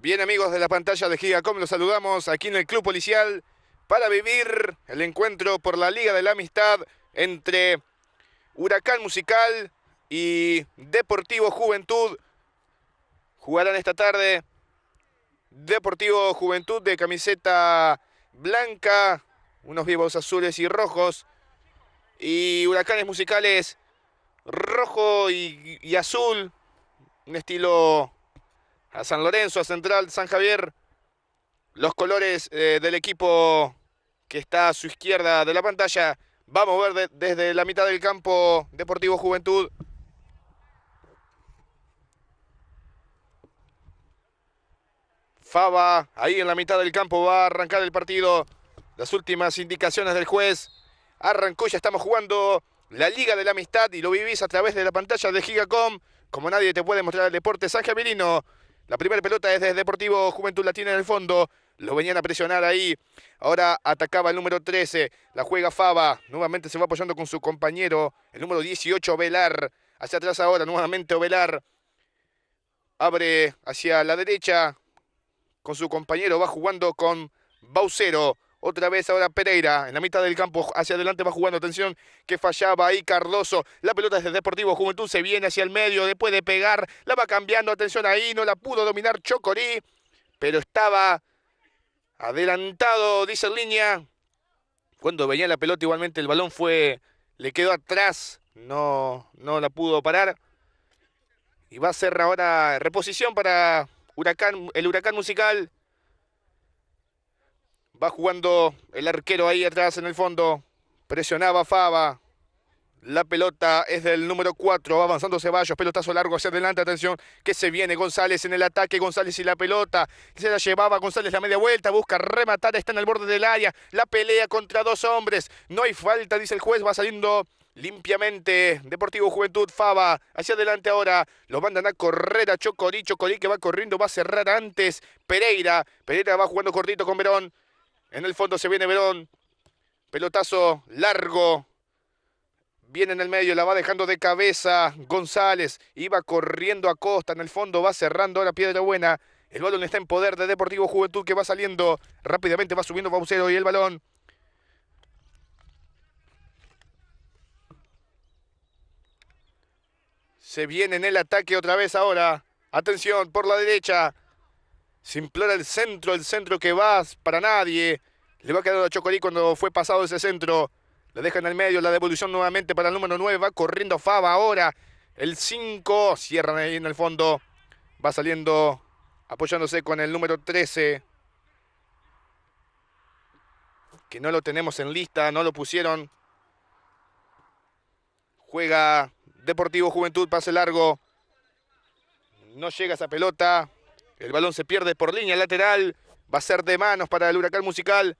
Bien amigos de la pantalla de Gigacom, los saludamos aquí en el Club Policial para vivir el encuentro por la Liga de la Amistad entre Huracán Musical y Deportivo Juventud. Jugarán esta tarde Deportivo Juventud de camiseta blanca, unos vivos azules y rojos, y huracanes musicales rojo y, azul, un estilo a San Lorenzo, a Central, San Javier, los colores eh, del equipo que está a su izquierda de la pantalla. Vamos a ver desde la mitad del campo Deportivo Juventud. Fava, ahí en la mitad del campo va a arrancar el partido. Las últimas indicaciones del juez arrancó ya estamos jugando la Liga de la Amistad y lo vivís a través de la pantalla de Gigacom. Como nadie te puede mostrar el deporte San La primera pelota es de Deportivo Juventud Latina en el fondo. Lo venían a presionar ahí. Ahora atacaba el número 13. La juega Fava Nuevamente se va apoyando con su compañero. El número 18, Velar. Hacia atrás ahora, nuevamente Velar. Abre hacia la derecha. Con su compañero va jugando con Baucero. Otra vez ahora Pereira, en la mitad del campo, hacia adelante va jugando, atención, que fallaba ahí Cardoso. La pelota es de Deportivo Juventud, se viene hacia el medio, después de pegar, la va cambiando, atención ahí, no la pudo dominar Chocorí, pero estaba adelantado, dice línea. Cuando venía la pelota, igualmente el balón fue, le quedó atrás, no, no la pudo parar. Y va a ser ahora reposición para Huracán, el Huracán Musical. Va jugando el arquero ahí atrás en el fondo. Presionaba Fava. La pelota es del número 4. Va avanzando Ceballos. Pelotazo largo hacia adelante. Atención. Que se viene González en el ataque. González y la pelota. Se la llevaba González la media vuelta. Busca rematar. Está en el borde del área. La pelea contra dos hombres. No hay falta, dice el juez. Va saliendo limpiamente. Deportivo Juventud Fava. Hacia adelante ahora. Lo mandan a correr a Chocorí. Chocorí que va corriendo. Va a cerrar antes. Pereira. Pereira va jugando cortito con Verón. En el fondo se viene Verón. Pelotazo largo. Viene en el medio, la va dejando de cabeza González. Iba corriendo a Costa. En el fondo va cerrando la Piedra Buena. El balón está en poder de Deportivo Juventud que va saliendo rápidamente, va subiendo Baucero y el balón. Se viene en el ataque otra vez ahora. Atención por la derecha. Simplora el centro, el centro que va para nadie. Le va a quedar a Chocorí cuando fue pasado ese centro. lo deja en el medio, la devolución nuevamente para el número 9. Va corriendo Fava ahora. El 5, cierran ahí en el fondo. Va saliendo, apoyándose con el número 13. Que no lo tenemos en lista, no lo pusieron. Juega Deportivo Juventud, pase largo. No llega esa pelota. El balón se pierde por línea lateral. Va a ser de manos para el Huracán Musical.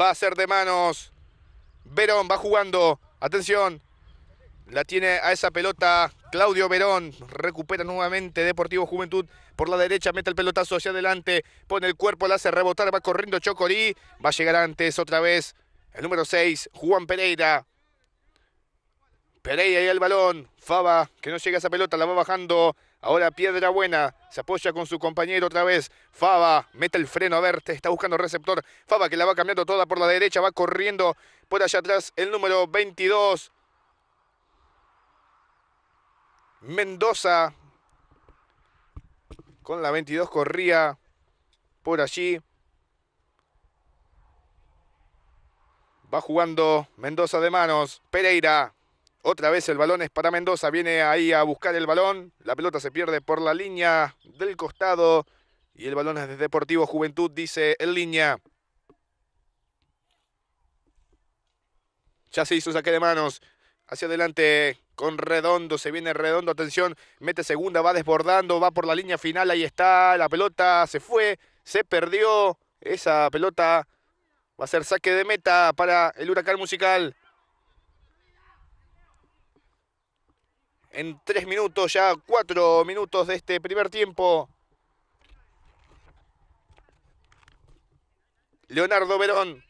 Va a ser de manos. Verón va jugando. Atención. La tiene a esa pelota Claudio Verón. Recupera nuevamente Deportivo Juventud por la derecha. Mete el pelotazo hacia adelante. Pone el cuerpo, la hace rebotar. Va corriendo Chocorí. Va a llegar antes otra vez el número 6, Juan Pereira. Pereira y el balón. Faba, que no llega a esa pelota, la va bajando. Ahora Piedra Buena se apoya con su compañero otra vez. Faba mete el freno, a verte está buscando receptor. Faba que la va cambiando toda por la derecha, va corriendo por allá atrás el número 22. Mendoza con la 22 corría por allí. Va jugando Mendoza de manos. Pereira. Otra vez el balón es para Mendoza. Viene ahí a buscar el balón. La pelota se pierde por la línea del costado. Y el balón es de Deportivo Juventud, dice en línea. Ya se hizo saque de manos. Hacia adelante con Redondo. Se viene Redondo. Atención. Mete segunda. Va desbordando. Va por la línea final. Ahí está. La pelota se fue. Se perdió. Esa pelota Va a ser saque de meta para el Huracán Musical. En tres minutos, ya cuatro minutos de este primer tiempo. Leonardo Verón.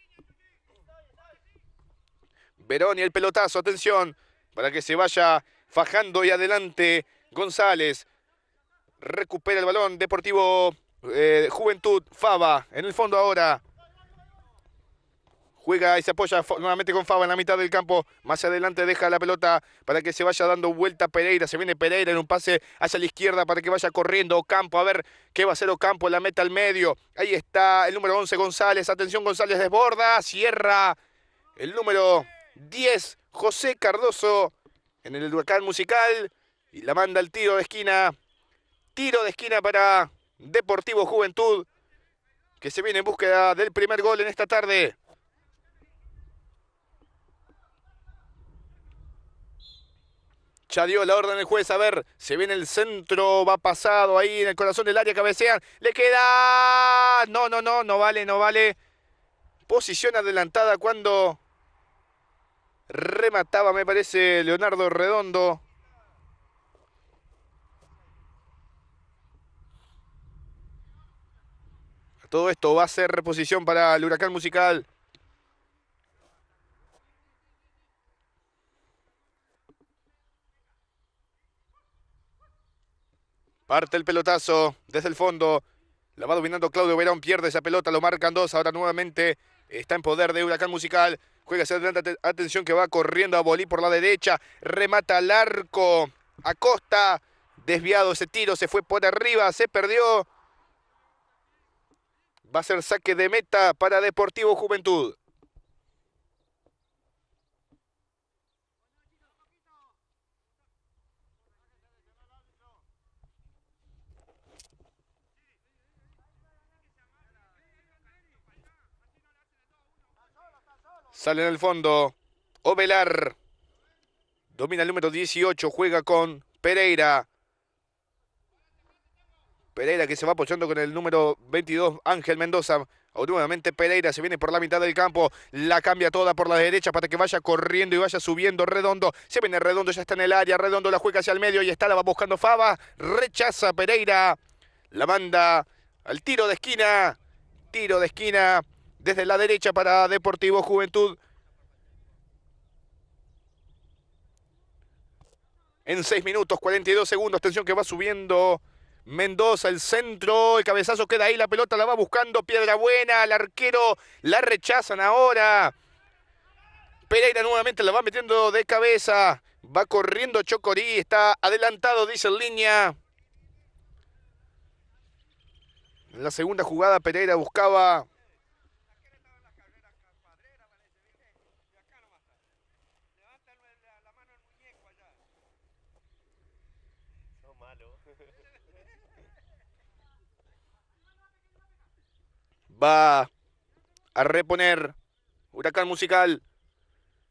Verón y el pelotazo, atención, para que se vaya fajando y adelante González. Recupera el balón Deportivo eh, Juventud, Fava, en el fondo ahora. Juega y se apoya nuevamente con Fava en la mitad del campo. Más adelante deja la pelota para que se vaya dando vuelta Pereira. Se viene Pereira en un pase hacia la izquierda para que vaya corriendo Ocampo. A ver qué va a hacer Ocampo. La meta al medio. Ahí está el número 11 González. Atención González desborda. Cierra el número 10 José Cardoso en el huracán musical. Y la manda al tiro de esquina. Tiro de esquina para Deportivo Juventud. Que se viene en búsqueda del primer gol en esta tarde. Ya dio la orden el juez. A ver, se viene el centro, va pasado ahí en el corazón del área, cabecean. Le queda. No, no, no, no vale, no vale. Posición adelantada cuando remataba, me parece, Leonardo Redondo. Todo esto va a ser reposición para el Huracán Musical. Parte el pelotazo desde el fondo. La va dominando Claudio Verón. Pierde esa pelota. Lo marcan dos. Ahora nuevamente está en poder de Huracán Musical. Juega hacia adelante. Atención que va corriendo a Bolí por la derecha. Remata al arco. Acosta. Desviado ese tiro. Se fue por arriba. Se perdió. Va a ser saque de meta para Deportivo Juventud. Sale en el fondo. Ovelar. Domina el número 18. Juega con Pereira. Pereira que se va apoyando con el número 22, Ángel Mendoza. Nuevamente Pereira se viene por la mitad del campo, la cambia toda por la derecha para que vaya corriendo y vaya subiendo redondo. Se viene redondo, ya está en el área, redondo la juega hacia el medio y está, la va buscando Fava. Rechaza Pereira, la manda al tiro de esquina, tiro de esquina desde la derecha para Deportivo Juventud. En 6 minutos 42 segundos, tensión que va subiendo Mendoza, el centro, el cabezazo queda ahí, la pelota la va buscando Piedra Buena, el arquero la rechazan ahora. Pereira nuevamente la va metiendo de cabeza. Va corriendo Chocorí, está adelantado, dice en línea. En la segunda jugada Pereira buscaba Va a reponer. Huracán musical.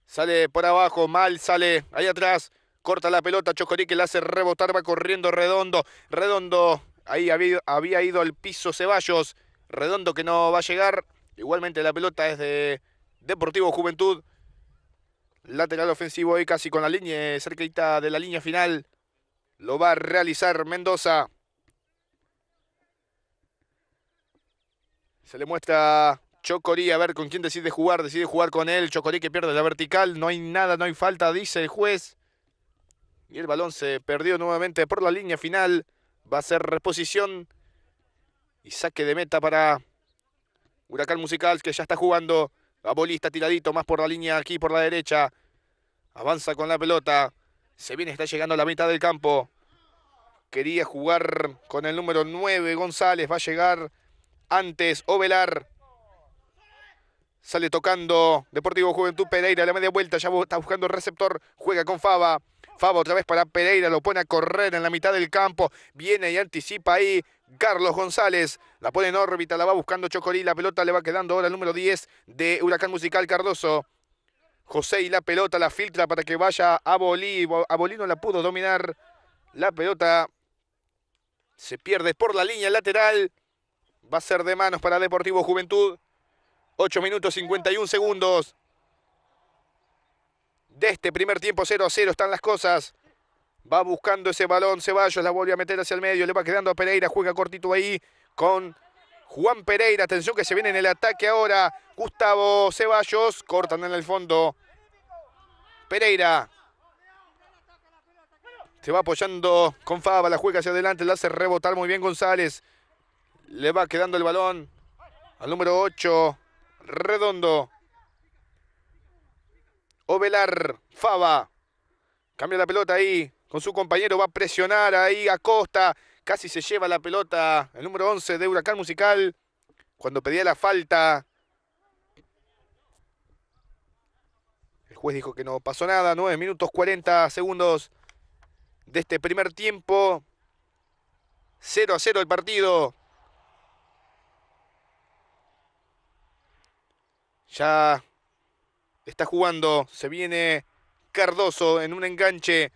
Sale por abajo. Mal sale. Ahí atrás. Corta la pelota. Chocorique la hace rebotar. Va corriendo redondo. Redondo. Ahí había, había ido al piso Ceballos. Redondo que no va a llegar. Igualmente la pelota es de Deportivo Juventud. Lateral ofensivo ahí casi con la línea, cerquita de la línea final. Lo va a realizar Mendoza. Se le muestra Chocorí a ver con quién decide jugar. Decide jugar con él. Chocorí que pierde la vertical. No hay nada, no hay falta, dice el juez. Y el balón se perdió nuevamente por la línea final. Va a ser reposición. Y saque de meta para Huracán Musical que ya está jugando. La bolista tiradito más por la línea aquí por la derecha. Avanza con la pelota. Se viene, está llegando a la mitad del campo. Quería jugar con el número 9 González. Va a llegar antes Ovelar. Sale tocando Deportivo Juventud Pereira. La media vuelta ya está buscando el receptor. Juega con Fava. Fava otra vez para Pereira. Lo pone a correr en la mitad del campo. Viene y anticipa ahí. Carlos González. La pone en órbita. La va buscando Chocorí. La pelota le va quedando ahora el número 10 de Huracán Musical Cardoso. José y la pelota la filtra para que vaya a Bolí. A Bolí no la pudo dominar. La pelota se pierde por la línea lateral. Va a ser de manos para Deportivo Juventud. 8 minutos 51 segundos. De este primer tiempo 0 a 0 están las cosas. Va buscando ese balón Ceballos, la vuelve a meter hacia el medio, le va quedando a Pereira, juega cortito ahí con Juan Pereira. Atención que se viene en el ataque ahora. Gustavo Ceballos, cortan en el fondo. Pereira. Se va apoyando con Fava, la juega hacia adelante, la hace rebotar muy bien González. Le va quedando el balón al número 8, Redondo. Ovelar, Fava. Cambia la pelota ahí con su compañero. Va a presionar ahí a Costa. Casi se lleva la pelota el número 11 de Huracán Musical. Cuando pedía la falta. El juez dijo que no pasó nada. 9 minutos 40 segundos de este primer tiempo. 0 a 0 el partido. Ya está jugando, se viene Cardoso en un enganche.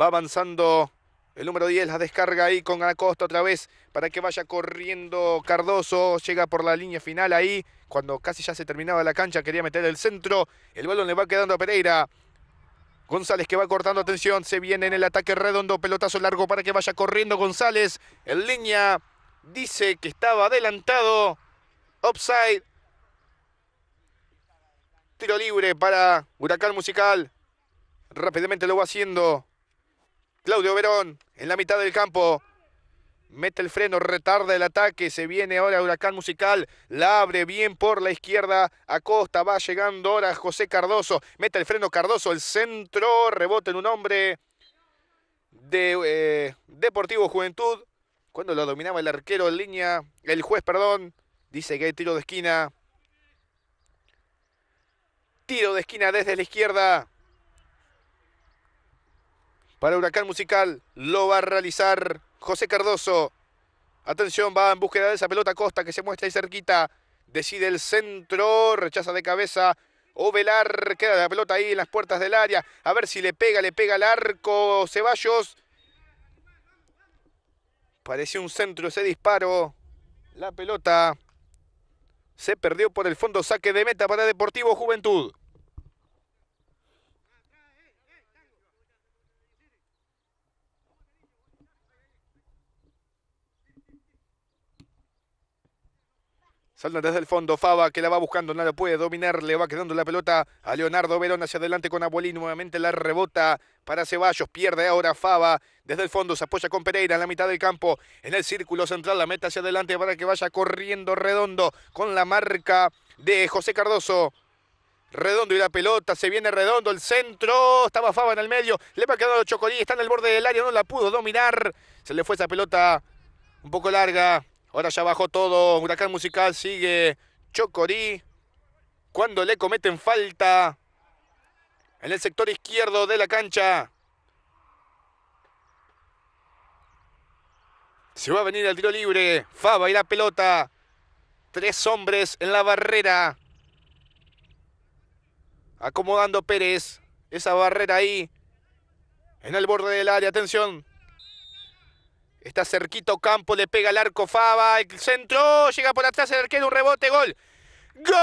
Va avanzando el número 10, la descarga ahí con Acosta otra vez para que vaya corriendo Cardoso. Llega por la línea final ahí, cuando casi ya se terminaba la cancha, quería meter el centro. El balón le va quedando a Pereira. González que va cortando atención, se viene en el ataque redondo, pelotazo largo para que vaya corriendo González. En línea dice que estaba adelantado. upside Tiro libre para Huracán Musical. Rápidamente lo va haciendo Claudio Verón en la mitad del campo. Mete el freno, retarda el ataque. Se viene ahora Huracán Musical. La abre bien por la izquierda. Acosta va llegando ahora José Cardoso. Mete el freno Cardoso. El centro. Rebote en un hombre de eh, Deportivo Juventud. Cuando lo dominaba el arquero en línea. El juez, perdón. Dice que hay tiro de esquina. Tiro de esquina desde la izquierda. Para Huracán Musical lo va a realizar José Cardoso. Atención, va en búsqueda de esa pelota Costa que se muestra ahí cerquita. Decide el centro, rechaza de cabeza. Ovelar, queda la pelota ahí en las puertas del área. A ver si le pega, le pega al arco Ceballos. Pareció un centro ese disparo. La pelota se perdió por el fondo. Saque de meta para Deportivo Juventud. Saldan desde el fondo, Fava que la va buscando, no la puede dominar, le va quedando la pelota a Leonardo Verón hacia adelante con Abolín, nuevamente la rebota para Ceballos, pierde ahora Fava, desde el fondo se apoya con Pereira en la mitad del campo, en el círculo central la meta hacia adelante para que vaya corriendo redondo con la marca de José Cardoso. Redondo y la pelota, se viene redondo, el centro, estaba Fava en el medio, le va quedando Chocolí, está en el borde del área, no la pudo dominar, se le fue esa pelota un poco larga, Ahora ya bajó todo. Huracán Musical sigue. Chocorí. Cuando le cometen falta. En el sector izquierdo de la cancha. Se va a venir el tiro libre. fava y la pelota. Tres hombres en la barrera. Acomodando Pérez. Esa barrera ahí. En el borde del área. Atención. Está cerquito Campo, le pega el arco Fava, el centro, llega por atrás el arquero, un rebote, gol. ¡Gol!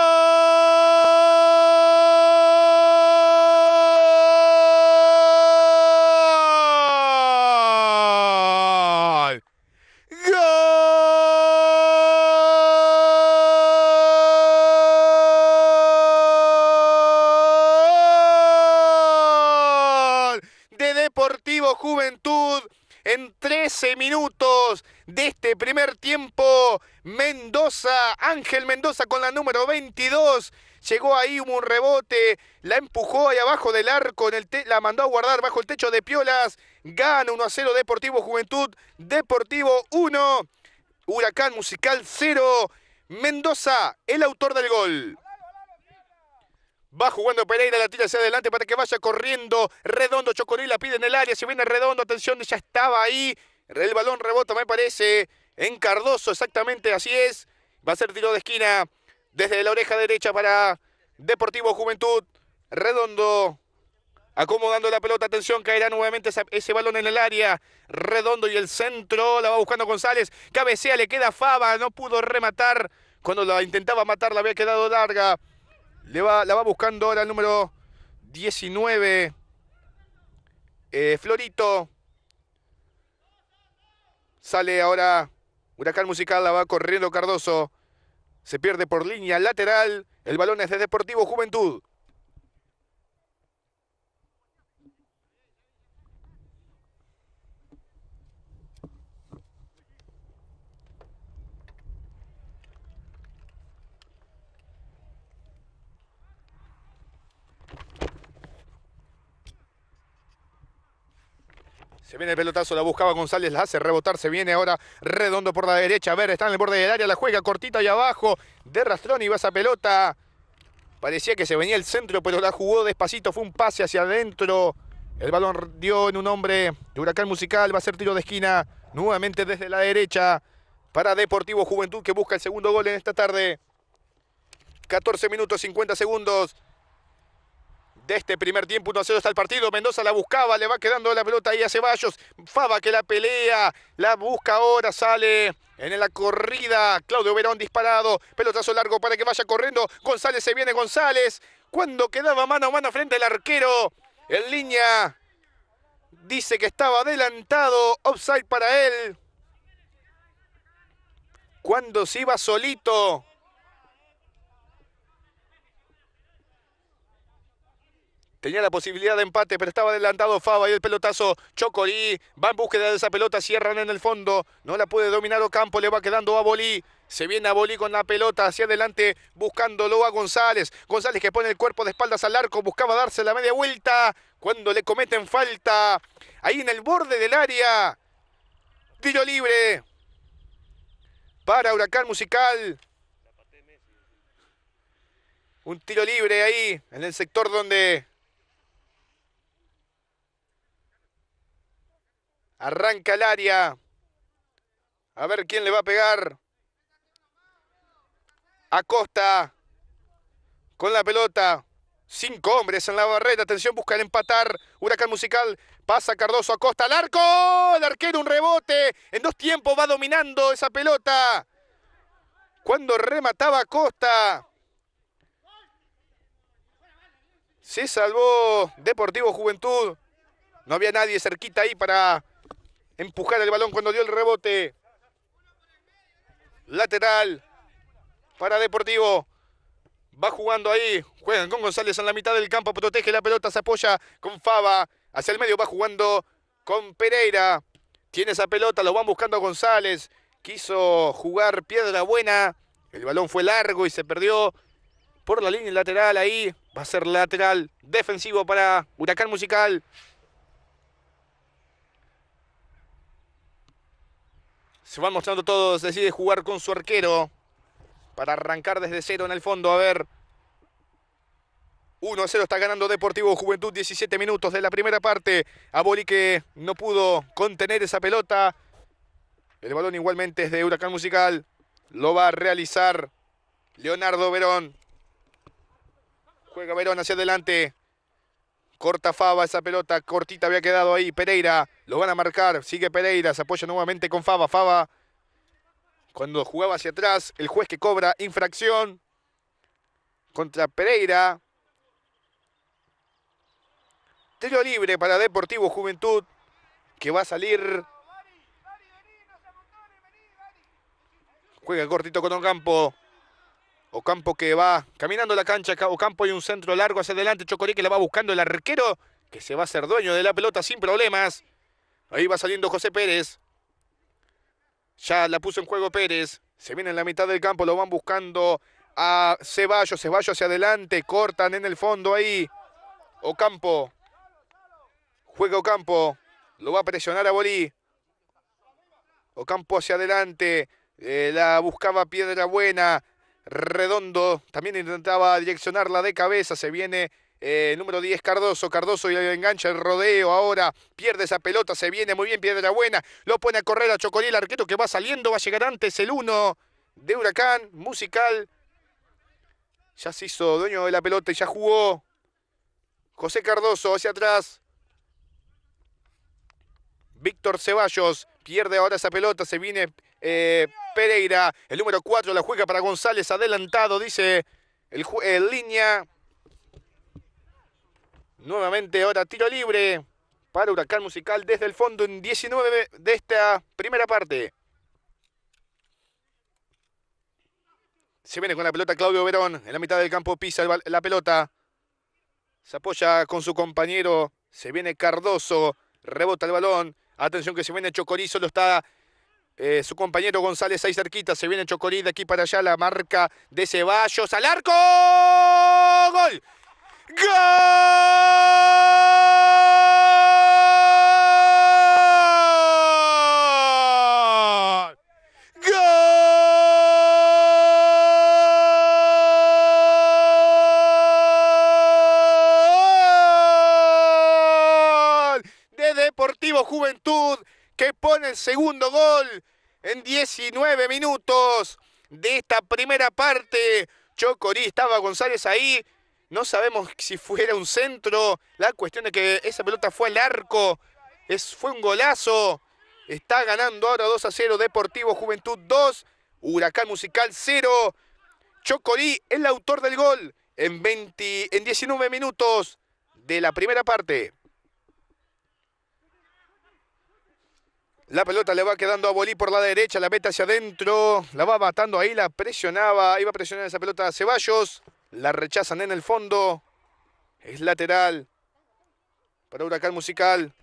13 minutos de este primer tiempo. Mendoza, Ángel Mendoza con la número 22. Llegó ahí, un rebote, la empujó ahí abajo del arco, en el la mandó a guardar bajo el techo de Piolas. Gana 1 a 0 Deportivo Juventud, Deportivo 1, Huracán Musical 0. Mendoza, el autor del gol. Va jugando Pereira, la tira hacia adelante para que vaya corriendo. Redondo, Chocorí la pide en el área. Se viene Redondo, atención, ya estaba ahí. El balón rebota, me parece, en Cardoso, exactamente así es. Va a ser tiro de esquina desde la oreja derecha para Deportivo Juventud. Redondo acomodando la pelota. Atención, caerá nuevamente ese balón en el área. Redondo y el centro. La va buscando González. Cabecea, le queda Faba. No pudo rematar. Cuando la intentaba matar, la había quedado larga. Le va, la va buscando ahora el número 19. Eh, Florito. Sale ahora Huracán Musical, la va corriendo Cardoso. Se pierde por línea lateral. El balón es de Deportivo Juventud. Se viene el pelotazo, la buscaba González, la hace rebotar, se viene ahora redondo por la derecha. A ver, está en el borde del área, la juega cortita y abajo. De rastrón y va esa pelota. Parecía que se venía el centro, pero la jugó despacito. Fue un pase hacia adentro. El balón dio en un hombre Huracán Musical. Va a ser tiro de esquina nuevamente desde la derecha para Deportivo Juventud que busca el segundo gol en esta tarde. 14 minutos 50 segundos de este primer tiempo. 1 0 está el partido. Mendoza la buscaba, le va quedando la pelota ahí a Ceballos. Fava que la pelea, la busca ahora, sale. En la corrida, Claudio Verón disparado, pelotazo largo para que vaya corriendo, González se viene, González, cuando quedaba mano a mano frente al arquero, en línea, dice que estaba adelantado, offside para él, cuando se iba solito, Tenía la posibilidad de empate, pero estaba adelantado Fava y el pelotazo Chocorí. Va en búsqueda de esa pelota, cierran en el fondo. No la puede dominar Ocampo, le va quedando a Bolí. Se viene a Bolí con la pelota hacia adelante, buscándolo a González. González que pone el cuerpo de espaldas al arco, buscaba darse la media vuelta cuando le cometen falta. Ahí en el borde del área. Tiro libre para Huracán Musical. Un tiro libre ahí en el sector donde Arranca el área. A ver quién le va a pegar. Acosta. Con la pelota. Cinco hombres en la barrera. Atención, busca el empatar. Huracán Musical. Pasa Cardoso Acosta al arco. El arquero un rebote. En dos tiempos va dominando esa pelota. Cuando remataba Acosta. Se salvó Deportivo Juventud. No había nadie cerquita ahí para empujar el balón cuando dio el rebote. Lateral para Deportivo. Va jugando ahí. Juegan con González en la mitad del campo. Protege la pelota. Se apoya con Fava. Hacia el medio va jugando con Pereira. Tiene esa pelota. Lo van buscando González. Quiso jugar piedra buena. El balón fue largo y se perdió por la línea lateral ahí. Va a ser lateral defensivo para Huracán Musical. Se van mostrando todos. Decide jugar con su arquero. Para arrancar desde cero en el fondo. A ver. 1 0 está ganando Deportivo Juventud. 17 minutos de la primera parte. Aboli que no pudo contener esa pelota. El balón igualmente es de Huracán Musical. Lo va a realizar Leonardo Verón. Juega Verón hacia adelante. Corta Fava esa pelota, cortita había quedado ahí. Pereira, lo van a marcar. Sigue Pereira, se apoya nuevamente con Fava. Fava, cuando jugaba hacia atrás, el juez que cobra infracción contra Pereira. Tiro libre para Deportivo Juventud, que va a salir. Juega cortito con Ocampo. Ocampo que va caminando la cancha. Ocampo y un centro largo hacia adelante. Chocorí que la va buscando el arquero que se va a hacer dueño de la pelota sin problemas. Ahí va saliendo José Pérez. Ya la puso en juego Pérez. Se viene en la mitad del campo. Lo van buscando a Ceballo, Ceballos hacia adelante. Cortan en el fondo ahí. Ocampo. Juega Ocampo. Lo va a presionar a Bolí. Ocampo hacia adelante. Eh, la buscaba Piedra Buena. Redondo también intentaba direccionarla de cabeza, se viene eh, el número 10, Cardoso. Cardoso y engancha el rodeo ahora. Pierde esa pelota, se viene muy bien, piedra buena. Lo pone a correr a Chocolí, el arquero que va saliendo, va a llegar antes el 1 de Huracán, musical. Ya se hizo dueño de la pelota y ya jugó. José Cardoso hacia atrás. Víctor Ceballos pierde ahora esa pelota, se viene eh, Pereira. El número 4 la juega para González, adelantado, dice el, eh, línea. Nuevamente ahora tiro libre para Huracán Musical desde el fondo en 19 de esta primera parte. Se viene con la pelota Claudio Verón. En la mitad del campo pisa la pelota. Se apoya con su compañero. Se viene Cardoso. Rebota el balón. Atención que se viene Chocorizo. Lo está eh, su compañero González ahí cerquita, se viene Chocorí de aquí para allá, la marca de Ceballos al arco. ¡Gol! ¡Gol! De Deportivo Juventud que pone el segundo gol en 19 minutos de esta primera parte. Chocorí, estaba González ahí. No sabemos si fuera un centro. La cuestión es que esa pelota fue al arco. Es, fue un golazo. Está ganando ahora 2 a 0 Deportivo Juventud 2. Huracán Musical 0. Chocorí el autor del gol en, 20, en 19 minutos de la primera parte. La pelota le va quedando a Bolí por la derecha, la mete hacia adentro, la va matando ahí, la presionaba, iba a presionar esa pelota a Ceballos, la rechazan en el fondo, es lateral para Huracán Musical.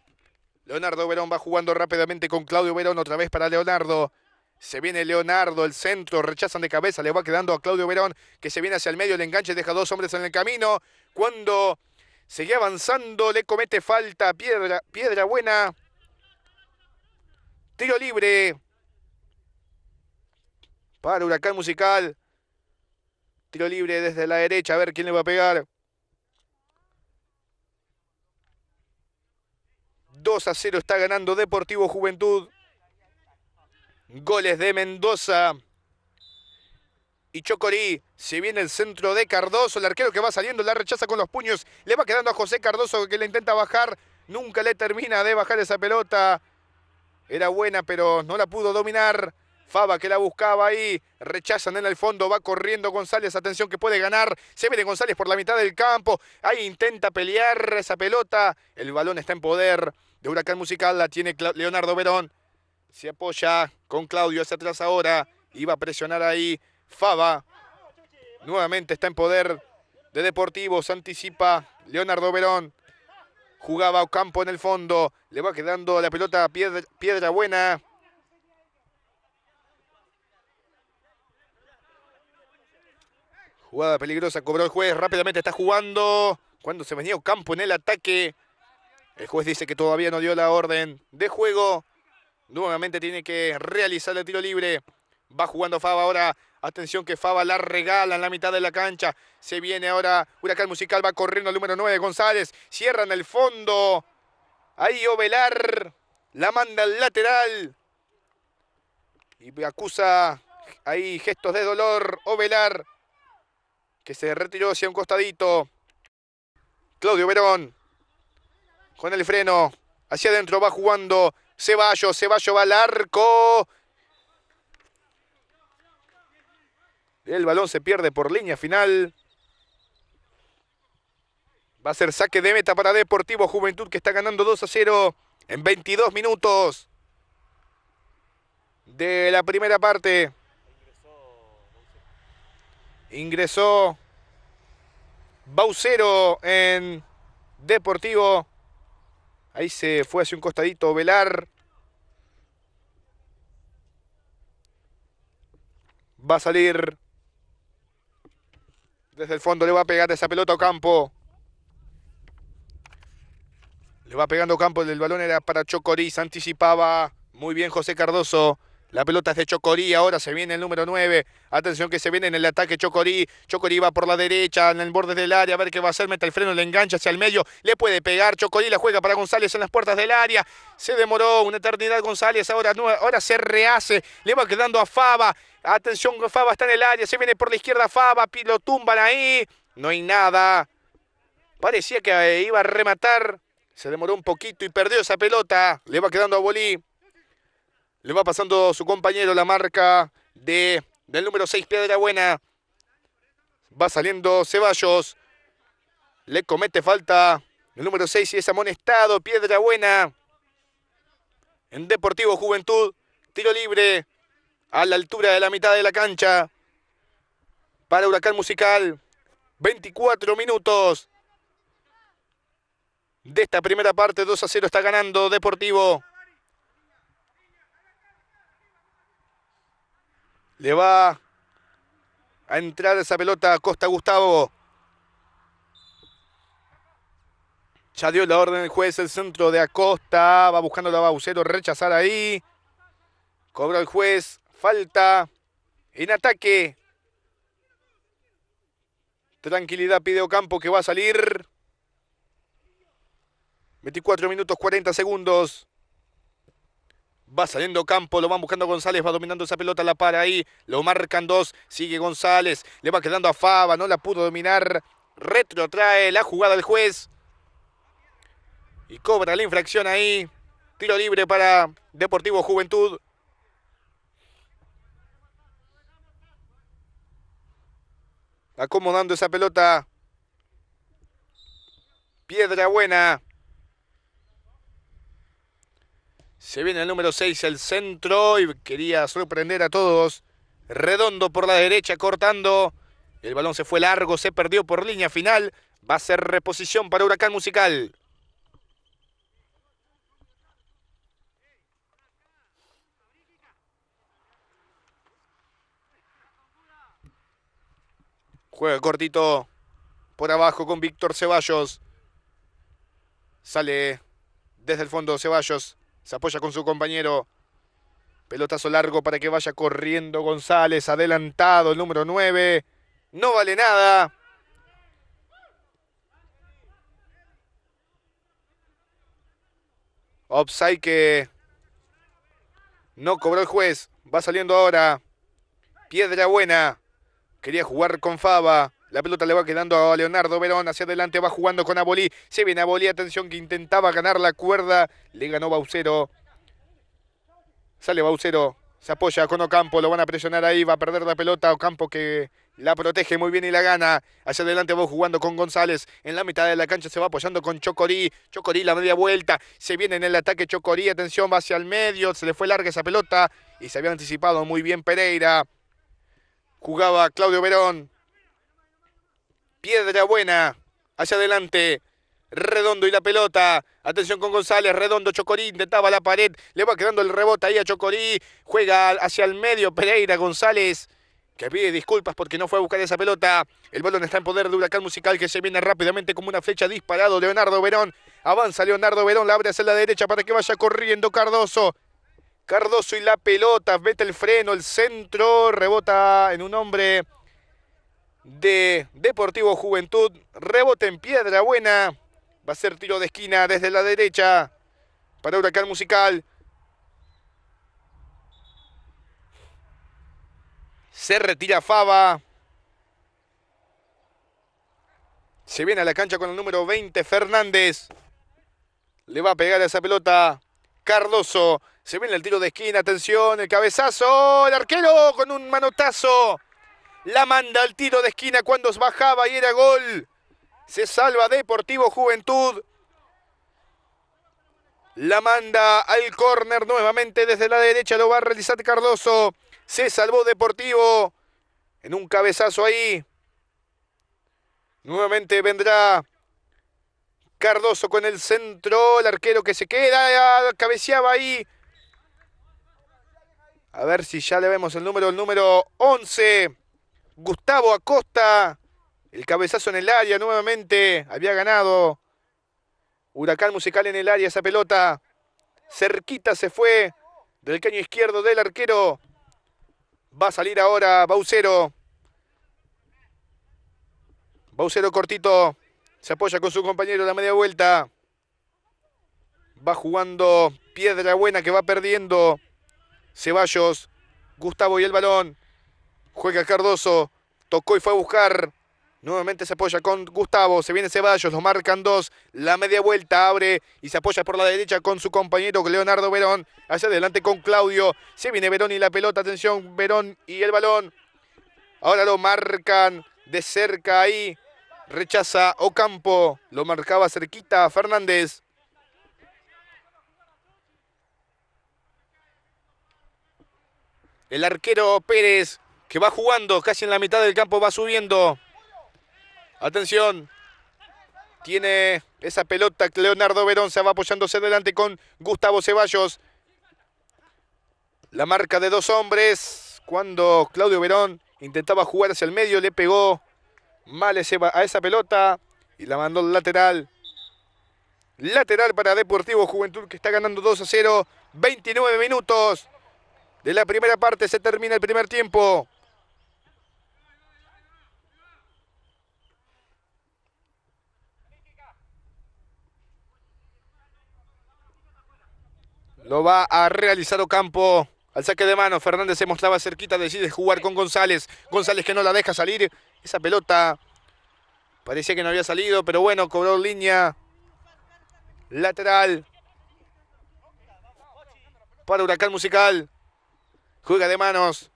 Leonardo Verón va jugando rápidamente con Claudio Verón, otra vez para Leonardo. Se viene Leonardo, el centro, rechazan de cabeza, le va quedando a Claudio Verón, que se viene hacia el medio, el enganche, deja dos hombres en el camino. Cuando sigue avanzando, le comete falta, piedra, piedra buena. Tiro libre. Para Huracán Musical. Tiro libre desde la derecha. A ver quién le va a pegar. 2 a 0 está ganando Deportivo Juventud. Goles de Mendoza. Y Chocorí. Se viene el centro de Cardoso. El arquero que va saliendo la rechaza con los puños. Le va quedando a José Cardoso que le intenta bajar. Nunca le termina de bajar esa pelota. Era buena, pero no la pudo dominar. Fava que la buscaba ahí, rechazan en el fondo, va corriendo González, atención que puede ganar, se viene González por la mitad del campo, ahí intenta pelear esa pelota, el balón está en poder de Huracán Musical, la tiene Leonardo Verón, se apoya con Claudio hacia atrás ahora, iba a presionar ahí Fava nuevamente está en poder de Deportivos, anticipa Leonardo Verón, Jugaba Ocampo en el fondo. Le va quedando la pelota piedra, piedra buena. Jugada peligrosa, cobró el juez, rápidamente está jugando. Cuando se venía Ocampo en el ataque, el juez dice que todavía no dio la orden de juego. Nuevamente tiene que realizar el tiro libre. Va jugando Fava ahora Atención que Fava la regala en la mitad de la cancha. Se viene ahora Huracán Musical, va corriendo el número 9, González. Cierra en el fondo. Ahí Ovelar la manda al lateral. Y acusa ahí gestos de dolor Ovelar, que se retiró hacia un costadito. Claudio Verón con el freno. Hacia adentro va jugando Ceballos. Ceballos va al arco. El balón se pierde por línea final. Va a ser saque de meta para Deportivo Juventud que está ganando 2 a 0 en 22 minutos de la primera parte. Ingresó Baucero en Deportivo. Ahí se fue hacia un costadito Velar. Va a salir desde el fondo le va a pegar esa pelota Campo. Le va pegando Campo. el balón era para Chocorí, se anticipaba muy bien José Cardoso. La pelota es de Chocorí, ahora se viene el número 9. Atención que se viene en el ataque Chocorí. Chocorí va por la derecha, en el borde del área, a ver qué va a hacer. Mete el freno, le engancha hacia el medio, le puede pegar. Chocorí la juega para González en las puertas del área. Se demoró una eternidad González, ahora, ahora se rehace. Le va quedando a Fava. Atención, Fava está en el área. Se viene por la izquierda Fava, Lo tumban ahí. No hay nada. Parecía que eh, iba a rematar. Se demoró un poquito y perdió esa pelota. Le va quedando a Bolí. Le va pasando su compañero la marca de, del número 6, Piedra Buena. Va saliendo Ceballos. Le comete falta el número 6 y es amonestado. Piedra Buena. En Deportivo Juventud. Tiro libre a la altura de la mitad de la cancha para Huracán Musical. 24 minutos de esta primera parte. 2 a 0 está ganando Deportivo. Le va a entrar esa pelota a Costa Gustavo. Ya dio la orden el juez, el centro de Acosta. Va buscando la Baucero, rechazar ahí. Cobra el juez. Falta en ataque. Tranquilidad pide campo que va a salir. 24 minutos 40 segundos. Va saliendo Campo, lo van buscando González, va dominando esa pelota, la para ahí, lo marcan dos, sigue González, le va quedando a Fava, no la pudo dominar, retrotrae la jugada del juez y cobra la infracción ahí, tiro libre para Deportivo Juventud. Acomodando esa pelota. Piedra buena. Se viene el número 6, el centro, y quería sorprender a todos. Redondo por la derecha, cortando. El balón se fue largo, se perdió por línea final. Va a ser reposición para Huracán Musical. Juega cortito por abajo con Víctor Ceballos. Sale desde el fondo Ceballos. Se apoya con su compañero. Pelotazo largo para que vaya corriendo González. Adelantado el número 9. No vale nada. Offside que no cobró el juez. Va saliendo ahora. Piedra buena. Quería jugar con Fava. La pelota le va quedando a Leonardo Verón. Hacia adelante va jugando con Abolí. Se viene Abolí. Atención que intentaba ganar la cuerda. Le ganó Baucero. Sale Baucero. Se apoya con Ocampo. Lo van a presionar ahí. Va a perder la pelota. Ocampo que la protege muy bien y la gana. Hacia adelante va jugando con González. En la mitad de la cancha se va apoyando con Chocorí. Chocorí la media vuelta. Se viene en el ataque Chocorí. Atención, va hacia el medio. Se le fue larga esa pelota. Y se había anticipado muy bien Pereira. Jugaba Claudio Verón. Piedra buena. Hacia adelante. Redondo y la pelota. Atención con González. Redondo, Chocorí. Intentaba la pared. Le va quedando el rebote ahí a Chocorí. Juega hacia el medio. Pereira González. Que pide disculpas porque no fue a buscar esa pelota. El balón está en poder de Huracán Musical que se viene rápidamente como una flecha disparado. Leonardo Verón. Avanza Leonardo Verón. La abre hacia la derecha para que vaya corriendo Cardoso. Cardoso y la pelota, mete el freno, el centro, rebota en un hombre de Deportivo Juventud, rebota en piedra buena, va a ser tiro de esquina desde la derecha para Huracán Musical. Se retira Fava. Se viene a la cancha con el número 20, Fernández. Le va a pegar a esa pelota Cardoso. Se viene el tiro de esquina, atención, el cabezazo, el arquero con un manotazo. La manda al tiro de esquina cuando bajaba y era gol. Se salva Deportivo Juventud. La manda al córner nuevamente desde la derecha, lo va a realizar Cardoso. Se salvó Deportivo en un cabezazo ahí. Nuevamente vendrá Cardoso con el centro, el arquero que se queda, cabeceaba ahí a ver si ya le vemos el número, el número 11. Gustavo Acosta. El cabezazo en el área nuevamente. Había ganado. Huracán musical en el área esa pelota. Cerquita se fue del caño izquierdo del arquero. Va a salir ahora Baucero. Baucero cortito. Se apoya con su compañero la media vuelta. Va jugando Piedra Buena que va perdiendo. Ceballos, Gustavo y el balón. Juega Cardoso, tocó y fue a buscar. Nuevamente se apoya con Gustavo, se viene Ceballos, lo marcan dos, la media vuelta abre y se apoya por la derecha con su compañero Leonardo Verón. Hacia adelante con Claudio, se viene Verón y la pelota, atención, Verón y el balón. Ahora lo marcan de cerca ahí, rechaza Ocampo, lo marcaba cerquita Fernández. El arquero Pérez que va jugando casi en la mitad del campo, va subiendo. Atención. Tiene esa pelota Leonardo Verón se va apoyándose adelante con Gustavo Ceballos. La marca de dos hombres. Cuando Claudio Verón intentaba jugar hacia el medio, le pegó mal a esa pelota y la mandó al lateral. Lateral para Deportivo Juventud que está ganando 2 a 0. 29 minutos de la primera parte. Se termina el primer tiempo. Lo va a realizar Ocampo. Al saque de mano, Fernández se mostraba cerquita, decide jugar con González. González que no la deja salir. Esa pelota parecía que no había salido, pero bueno, cobró línea lateral para Huracán Musical. Juega de manos.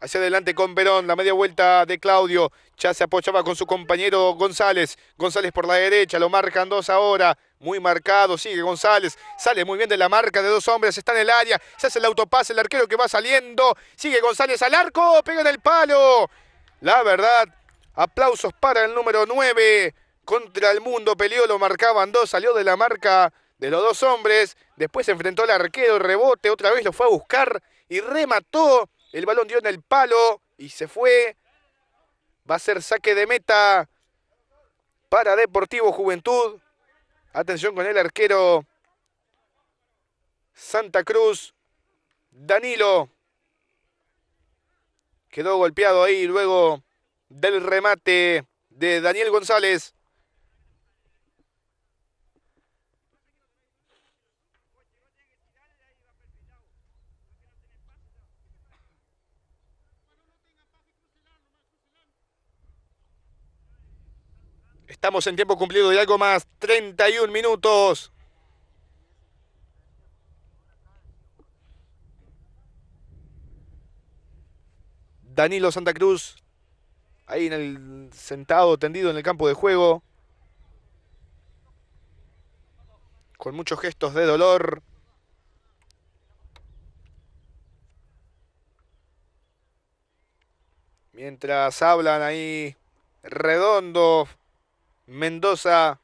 Hacia adelante con Perón. la media vuelta de Claudio. Ya se apoyaba con su compañero González. González por la derecha, lo marcan dos ahora. Muy marcado, sigue González. Sale muy bien de la marca de dos hombres, está en el área. Se hace el autopase, el arquero que va saliendo. Sigue González al arco, pega en el palo. La verdad, aplausos para el número 9. Contra el mundo peleó, lo marcaban dos, salió de la marca de los dos hombres. Después se enfrentó al arquero, rebote, otra vez lo fue a buscar y remató. El balón dio en el palo y se fue. Va a ser saque de meta para Deportivo Juventud. Atención con el arquero Santa Cruz. Danilo quedó golpeado ahí luego del remate de Daniel González. Estamos en tiempo cumplido de algo más. 31 minutos. Danilo Santa Cruz. Ahí en el sentado, tendido en el campo de juego. Con muchos gestos de dolor. Mientras hablan ahí redondo Mendoza.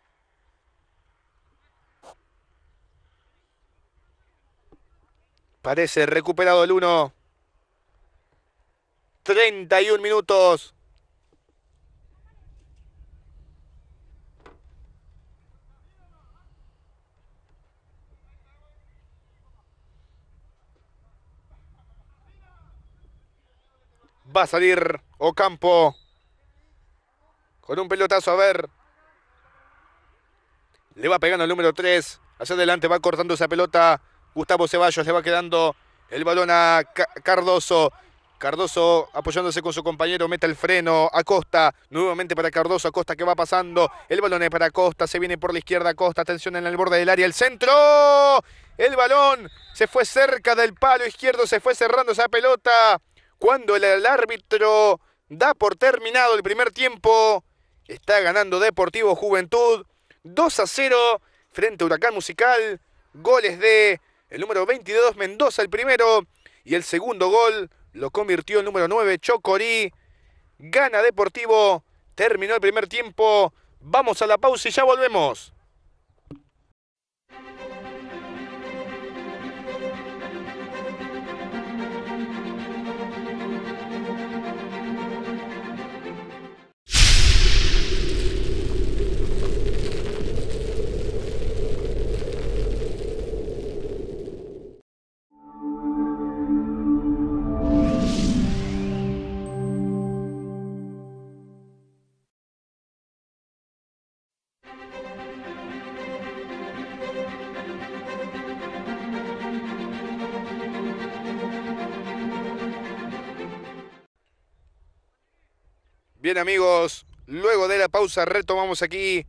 Parece recuperado el 1. 31 minutos. Va a salir Ocampo. Con un pelotazo, a ver. Le va pegando el número 3. Hacia adelante va cortando esa pelota. Gustavo Ceballos le va quedando el balón a Cardoso. Cardoso apoyándose con su compañero, mete el freno, Acosta, nuevamente para Cardoso, Acosta que va pasando, el balón es para Acosta, se viene por la izquierda Acosta, atención en el borde del área, el centro, el balón se fue cerca del palo izquierdo, se fue cerrando esa pelota, cuando el árbitro da por terminado el primer tiempo, está ganando Deportivo Juventud, 2 a 0 frente a Huracán Musical. Goles de el número 22 Mendoza el primero y el segundo gol lo convirtió el número 9 Chocorí. Gana Deportivo, terminó el primer tiempo. Vamos a la pausa y ya volvemos. Bien amigos, luego de la pausa retomamos aquí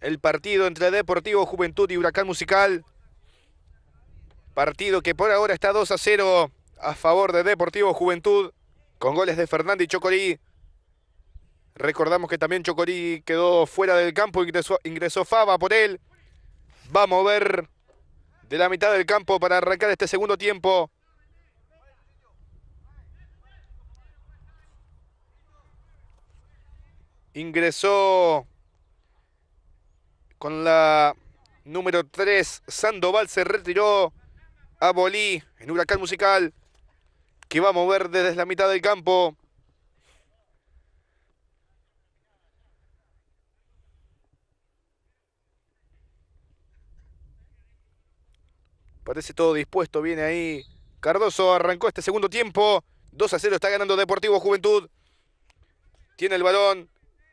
el partido entre Deportivo Juventud y Huracán Musical. Partido que por ahora está 2 a 0 a favor de Deportivo Juventud con goles de Fernández y Chocorí. Recordamos que también Chocorí quedó fuera del campo, ingresó, ingresó Fava por él. Va a mover de la mitad del campo para arrancar este segundo tiempo. Ingresó con la número 3. Sandoval se retiró a Bolí en Huracán Musical que va a mover desde la mitad del campo. Parece todo dispuesto, viene ahí. Cardoso arrancó este segundo tiempo. 2 a 0 está ganando Deportivo Juventud. Tiene el balón.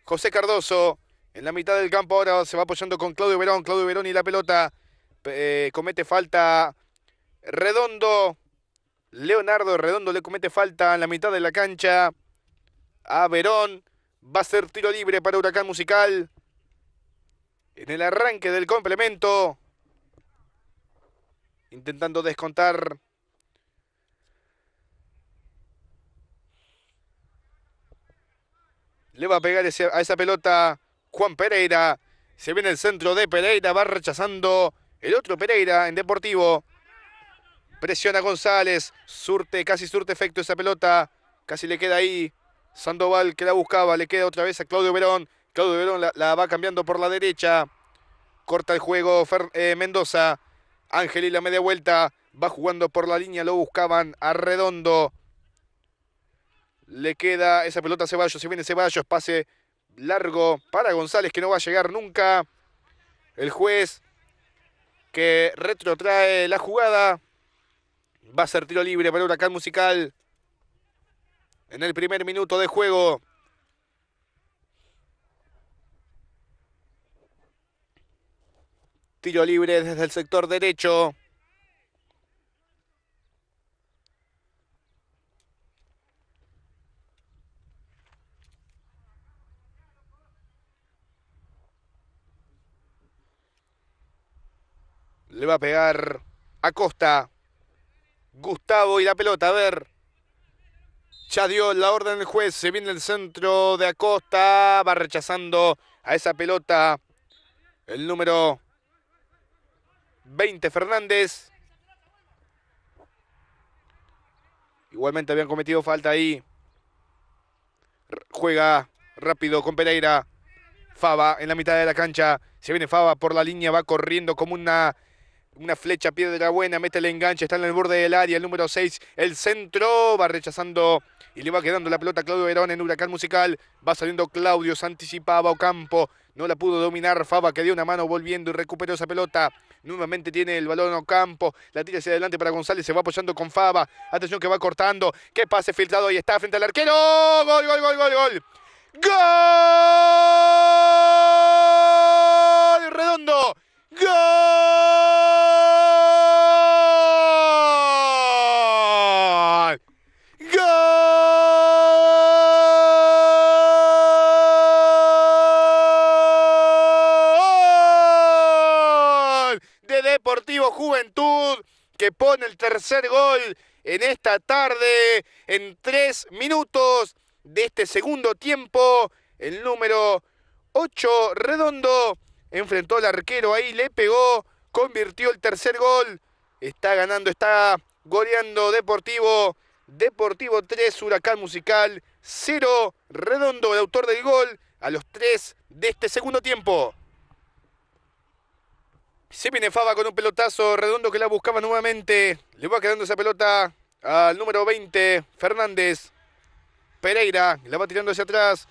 José Cardoso. En la mitad del campo ahora se va apoyando con Claudio Verón. Claudio Verón y la pelota. Eh, comete falta Redondo. Leonardo Redondo le comete falta en la mitad de la cancha. A Verón. Va a ser tiro libre para Huracán Musical. En el arranque del complemento. Intentando descontar Le va a pegar a esa pelota Juan Pereira. Se viene el centro de Pereira. Va rechazando el otro Pereira en Deportivo. Presiona González. Surte, casi surte efecto esa pelota. Casi le queda ahí. Sandoval que la buscaba. Le queda otra vez a Claudio Verón. Claudio Verón la, va cambiando por la derecha. Corta el juego eh, Mendoza. Ángel y la media vuelta. Va jugando por la línea. Lo buscaban a Redondo. Le queda esa pelota a Ceballos. Se viene Ceballos. Pase largo para González que no va a llegar nunca. El juez que retrotrae la jugada. Va a ser tiro libre para Huracán Musical. En el primer minuto de juego. Tiro libre desde el sector derecho. Le va a pegar Acosta. Gustavo y la pelota, a ver. Ya dio la orden del juez, se viene el centro de Acosta, va rechazando a esa pelota el número 20 Fernández. Igualmente habían cometido falta ahí. Juega rápido con Pereira. Fava en la mitad de la cancha. Se viene Fava por la línea, va corriendo como una una flecha piedra buena, mete el enganche, está en el borde del área, el número 6, el centro, va rechazando y le va quedando la pelota a Claudio Verón en Huracán Musical, va saliendo Claudio, se anticipaba Ocampo, no la pudo dominar Faba, que dio una mano volviendo y recuperó esa pelota. Nuevamente tiene el balón Ocampo, la tira hacia adelante para González, se va apoyando con Faba, atención que va cortando, que pase filtrado, y está frente al arquero, gol, gol, gol, gol, gol. ¡Gol! Redondo. ¡Gol! pone el tercer gol en esta tarde, en tres minutos de este segundo tiempo, el número 8 redondo enfrentó al arquero ahí, le pegó, convirtió el tercer gol, está ganando, está goleando Deportivo, Deportivo 3, Huracán Musical 0, redondo el autor del gol a los tres de este segundo tiempo. Se viene Fava con un pelotazo redondo que la buscaba nuevamente. Le va quedando esa pelota al número 20, Fernández. Pereira la va tirando hacia atrás.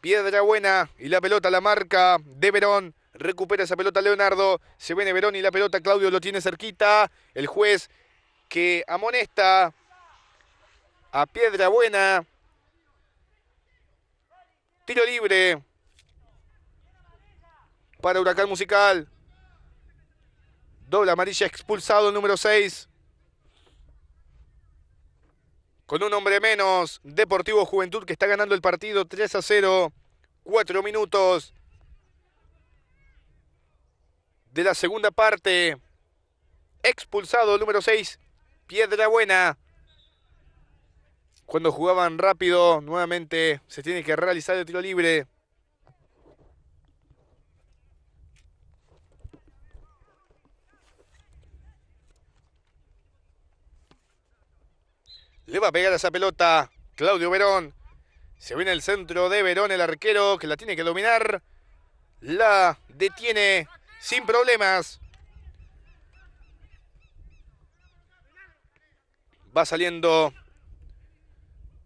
Piedra buena y la pelota la marca de Verón. Recupera esa pelota Leonardo. Se viene Verón y la pelota Claudio lo tiene cerquita. El juez que amonesta a Piedra Buena. Tiro libre para Huracán Musical. Doble amarilla expulsado número 6. Con un hombre menos, Deportivo Juventud que está ganando el partido 3 a 0. 4 minutos de la segunda parte. Expulsado número 6, Piedra Buena. Cuando jugaban rápido, nuevamente se tiene que realizar el tiro libre. Le va a pegar esa pelota Claudio Verón. Se viene el centro de Verón, el arquero, que la tiene que dominar. La detiene sin problemas. Va saliendo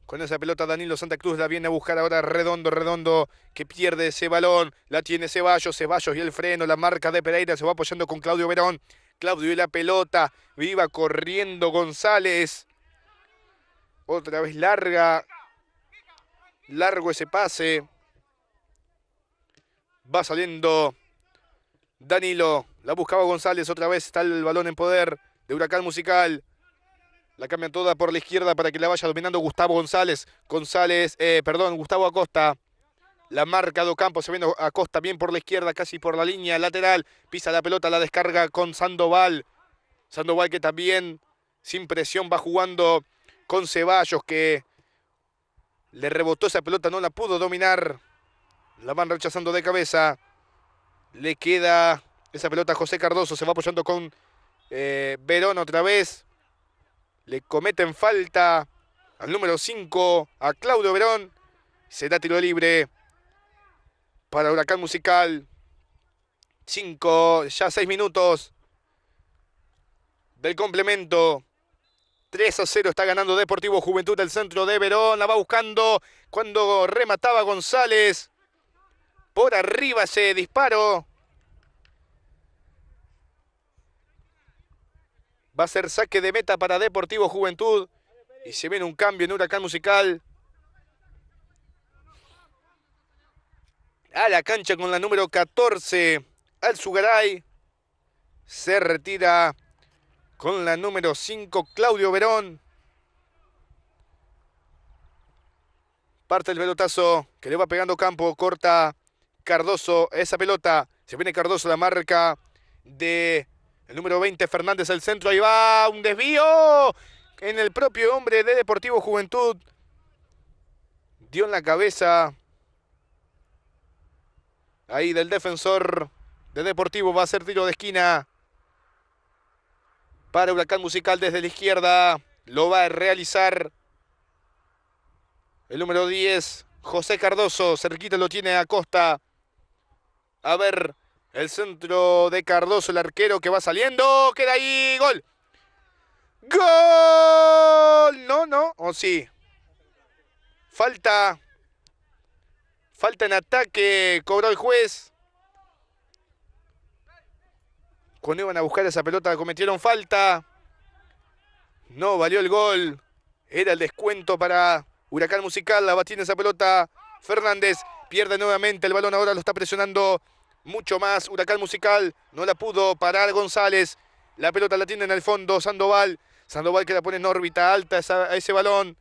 con esa pelota Danilo Santa Cruz. La viene a buscar ahora redondo, redondo, que pierde ese balón. La tiene Ceballos, Ceballos y el freno. La marca de Pereira se va apoyando con Claudio Verón. Claudio y la pelota. Viva corriendo González. Otra vez larga. Largo ese pase. Va saliendo Danilo. La buscaba González. Otra vez está el balón en poder de Huracán Musical. La cambia toda por la izquierda para que la vaya dominando Gustavo González. González, eh, perdón, Gustavo Acosta. La marca de Ocampo se viene Acosta bien por la izquierda, casi por la línea lateral. Pisa la pelota, la descarga con Sandoval. Sandoval que también sin presión va jugando con Ceballos que le rebotó esa pelota, no la pudo dominar. La van rechazando de cabeza. Le queda esa pelota a José Cardoso. Se va apoyando con eh, Verón otra vez. Le cometen falta al número 5 a Claudio Verón. Se da tiro libre para Huracán Musical. Cinco, ya seis minutos del complemento. 3 a 0 está ganando Deportivo Juventud del centro de Verón. La va buscando cuando remataba González. Por arriba se disparó. Va a ser saque de meta para Deportivo Juventud. Y se viene un cambio en Huracán Musical. A la cancha con la número 14, Al Sugaray. Se retira con la número 5, Claudio Verón. Parte el pelotazo que le va pegando campo, corta Cardoso esa pelota. Se viene Cardoso la marca de el número 20, Fernández al centro. Ahí va, un desvío en el propio hombre de Deportivo Juventud. Dio en la cabeza ahí del defensor de Deportivo. Va a ser tiro de esquina para Huracán Musical desde la izquierda. Lo va a realizar el número 10, José Cardoso. Cerquita lo tiene a Costa. A ver, el centro de Cardoso, el arquero que va saliendo. Queda ahí, gol. ¡Gol! No, no, o sí. Falta. Falta en ataque, cobró el juez. Cuando iban a buscar esa pelota cometieron falta. No valió el gol. Era el descuento para Huracán Musical. La tiene esa pelota. Fernández pierde nuevamente el balón. Ahora lo está presionando mucho más. Huracán Musical no la pudo parar González. La pelota la tiene en el fondo Sandoval. Sandoval que la pone en órbita alta a ese balón.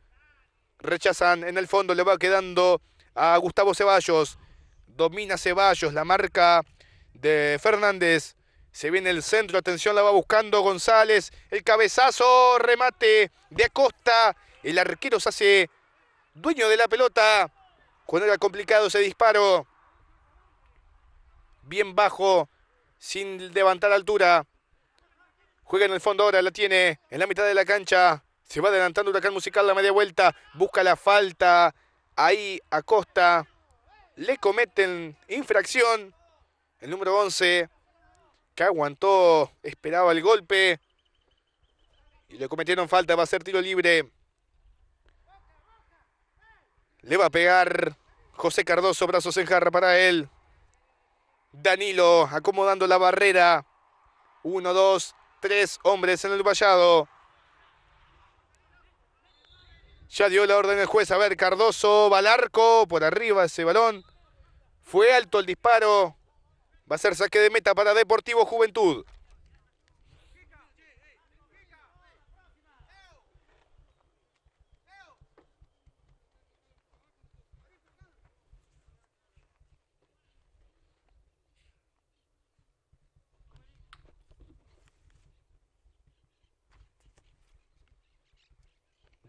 Rechazan en el fondo. Le va quedando a Gustavo Ceballos. Domina Ceballos la marca de Fernández. Se viene el centro, atención, la va buscando González. El cabezazo, remate de Acosta. El arquero se hace dueño de la pelota. Cuando era complicado ese disparo. Bien bajo, sin levantar altura. Juega en el fondo ahora, la tiene en la mitad de la cancha. Se va adelantando Huracán Musical la media vuelta. Busca la falta. Ahí Acosta. Le cometen infracción. El número 11 que aguantó, esperaba el golpe. Y le cometieron falta, va a ser tiro libre. Le va a pegar José Cardoso, brazos en jarra para él. Danilo acomodando la barrera. Uno, dos, tres hombres en el vallado. Ya dio la orden el juez. A ver, Cardoso va al arco. Por arriba ese balón. Fue alto el disparo. Va a ser saque de meta para Deportivo Juventud.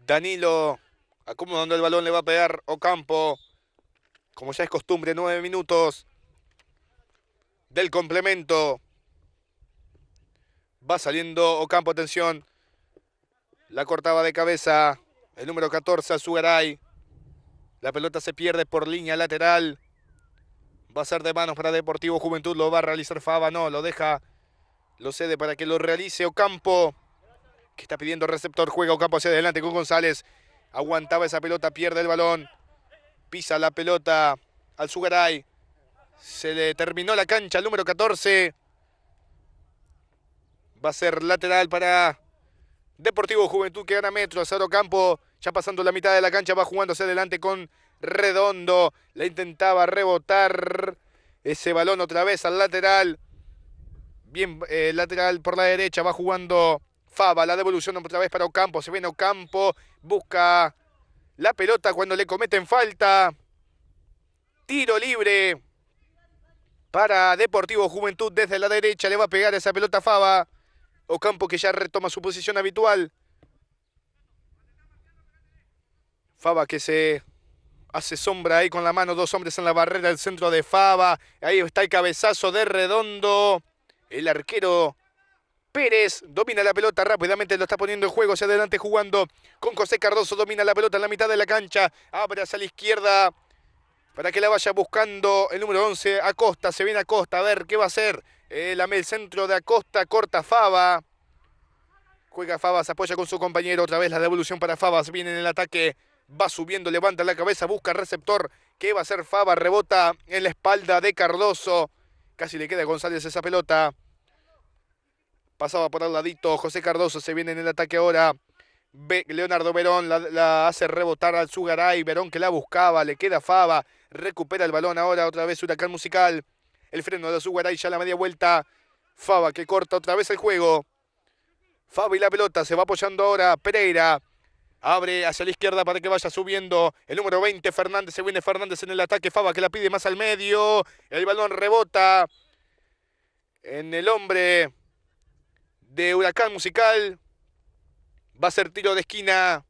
Danilo acomodando el balón le va a pegar Ocampo. Como ya es costumbre, nueve minutos del complemento. Va saliendo Ocampo, atención. La cortaba de cabeza el número 14, Azugaray. La pelota se pierde por línea lateral. Va a ser de manos para Deportivo Juventud. Lo va a realizar Fava. No, lo deja. Lo cede para que lo realice Ocampo. Que está pidiendo receptor. Juega Ocampo hacia adelante con González. Aguantaba esa pelota. Pierde el balón. Pisa la pelota. Al Sugaray. Se le terminó la cancha al número 14. Va a ser lateral para Deportivo Juventud que gana metro. Saro Campo ya pasando la mitad de la cancha va jugando hacia adelante con Redondo. Le intentaba rebotar ese balón otra vez al lateral. Bien, eh, lateral por la derecha va jugando Fava La devolución otra vez para Ocampo. Se viene Ocampo. Busca la pelota cuando le cometen falta. Tiro libre para Deportivo Juventud desde la derecha. Le va a pegar esa pelota Fava. Ocampo que ya retoma su posición habitual. Fava que se hace sombra ahí con la mano. Dos hombres en la barrera. del centro de Fava. Ahí está el cabezazo de redondo. El arquero Pérez domina la pelota rápidamente, lo está poniendo en juego hacia adelante jugando con José Cardoso, domina la pelota en la mitad de la cancha, abre hacia la izquierda, para que la vaya buscando el número 11, Acosta, se viene Acosta, a ver qué va a hacer. Eh, el el centro de Acosta, corta Fava. Juega se apoya con su compañero, otra vez la devolución para se viene en el ataque, va subiendo, levanta la cabeza, busca receptor, ¿qué va a hacer Fava? Rebota en la espalda de Cardoso, casi le queda a González esa pelota. Pasaba por al ladito, José Cardoso se viene en el ataque ahora. Leonardo Verón la, hace rebotar al Sugaray. Verón que la buscaba, le queda Faba. Recupera el balón ahora otra vez Huracán Musical. El freno de Zugaray ya la media vuelta. Faba que corta otra vez el juego. Faba y la pelota se va apoyando ahora. Pereira abre hacia la izquierda para que vaya subiendo el número 20. Fernández se viene Fernández en el ataque. Faba que la pide más al medio. El balón rebota en el hombre de Huracán Musical. Va a ser tiro de esquina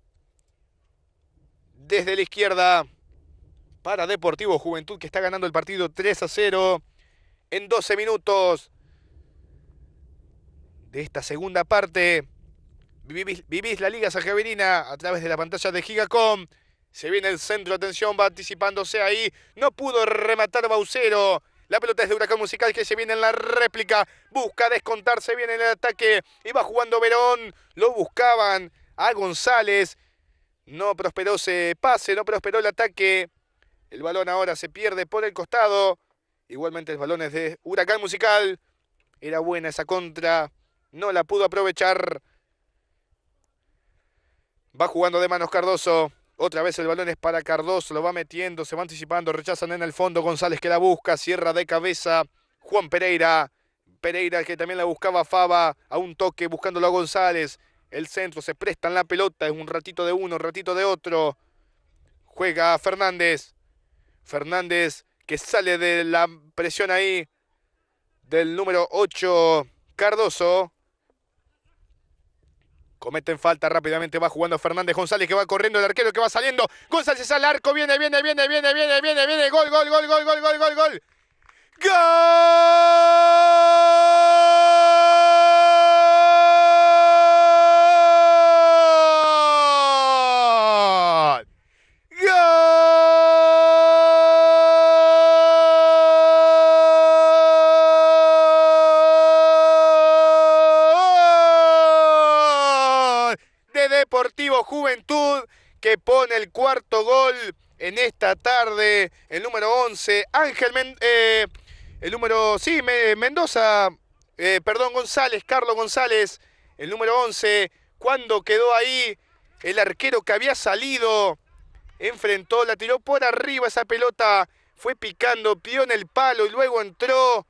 desde la izquierda para Deportivo Juventud que está ganando el partido 3 a 0 en 12 minutos de esta segunda parte. Vivís, la Liga Sanjavirina a través de la pantalla de Gigacom. Se viene el centro, atención, va anticipándose ahí. No pudo rematar Baucero. La pelota es de Huracán Musical que se viene en la réplica. Busca descontarse bien en el ataque. Iba jugando Verón. Lo buscaban a González. No prosperó ese pase, no prosperó el ataque. El balón ahora se pierde por el costado. Igualmente el balón es de Huracán Musical. Era buena esa contra. No la pudo aprovechar. Va jugando de manos Cardoso. Otra vez el balón es para Cardoso, lo va metiendo, se va anticipando, rechazan en el fondo. González que la busca, cierra de cabeza. Juan Pereira. Pereira que también la buscaba Fava, a un toque buscándolo a González. El centro se presta en la pelota, es un ratito de uno, un ratito de otro. Juega Fernández. Fernández que sale de la presión ahí del número 8 Cardoso. Cometen falta rápidamente, va jugando Fernández González que va corriendo, el arquero que va saliendo. González al arco, viene, viene, viene, viene, viene, viene, viene. Gol, gol, gol, gol, gol, gol, gol, gol. ¡Gol! Eh, el número, sí, Mendoza, eh, perdón, González, Carlos González, el número 11, cuando quedó ahí el arquero que había salido, enfrentó, la tiró por arriba esa pelota, fue picando, pidió en el palo y luego entró,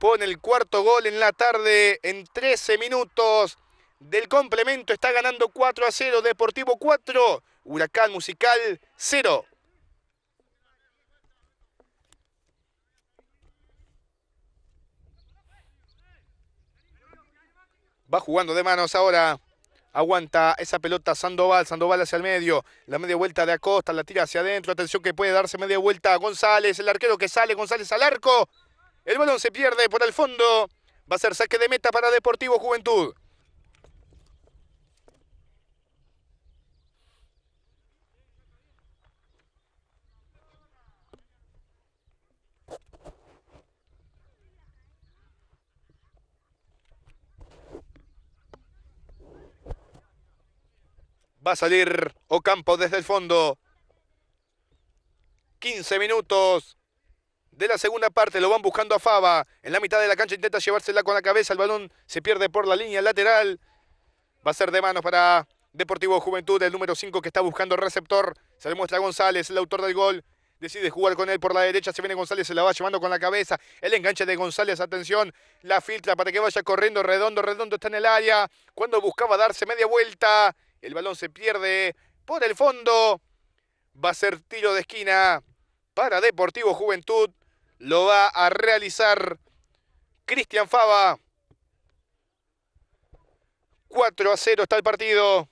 pone el cuarto gol en la tarde, en 13 minutos del complemento, está ganando 4 a 0, Deportivo 4, Huracán Musical 0. Va jugando de manos ahora. Aguanta esa pelota Sandoval. Sandoval hacia el medio. La media vuelta de Acosta. La tira hacia adentro. Atención que puede darse media vuelta. González. El arquero que sale. González al arco. El balón se pierde por el fondo. Va a ser saque de meta para Deportivo Juventud. Va a salir Ocampo desde el fondo. 15 minutos de la segunda parte. Lo van buscando a Fava. En la mitad de la cancha intenta llevársela con la cabeza. El balón se pierde por la línea lateral. Va a ser de manos para Deportivo Juventud, el número 5 que está buscando el receptor. Se le muestra a González, el autor del gol. Decide jugar con él por la derecha. Se viene González, se la va llevando con la cabeza. El enganche de González, atención. La filtra para que vaya corriendo redondo, redondo. Está en el área. Cuando buscaba darse media vuelta. El balón se pierde por el fondo. Va a ser tiro de esquina para Deportivo Juventud. Lo va a realizar Cristian Fava. 4 a 0 está el partido.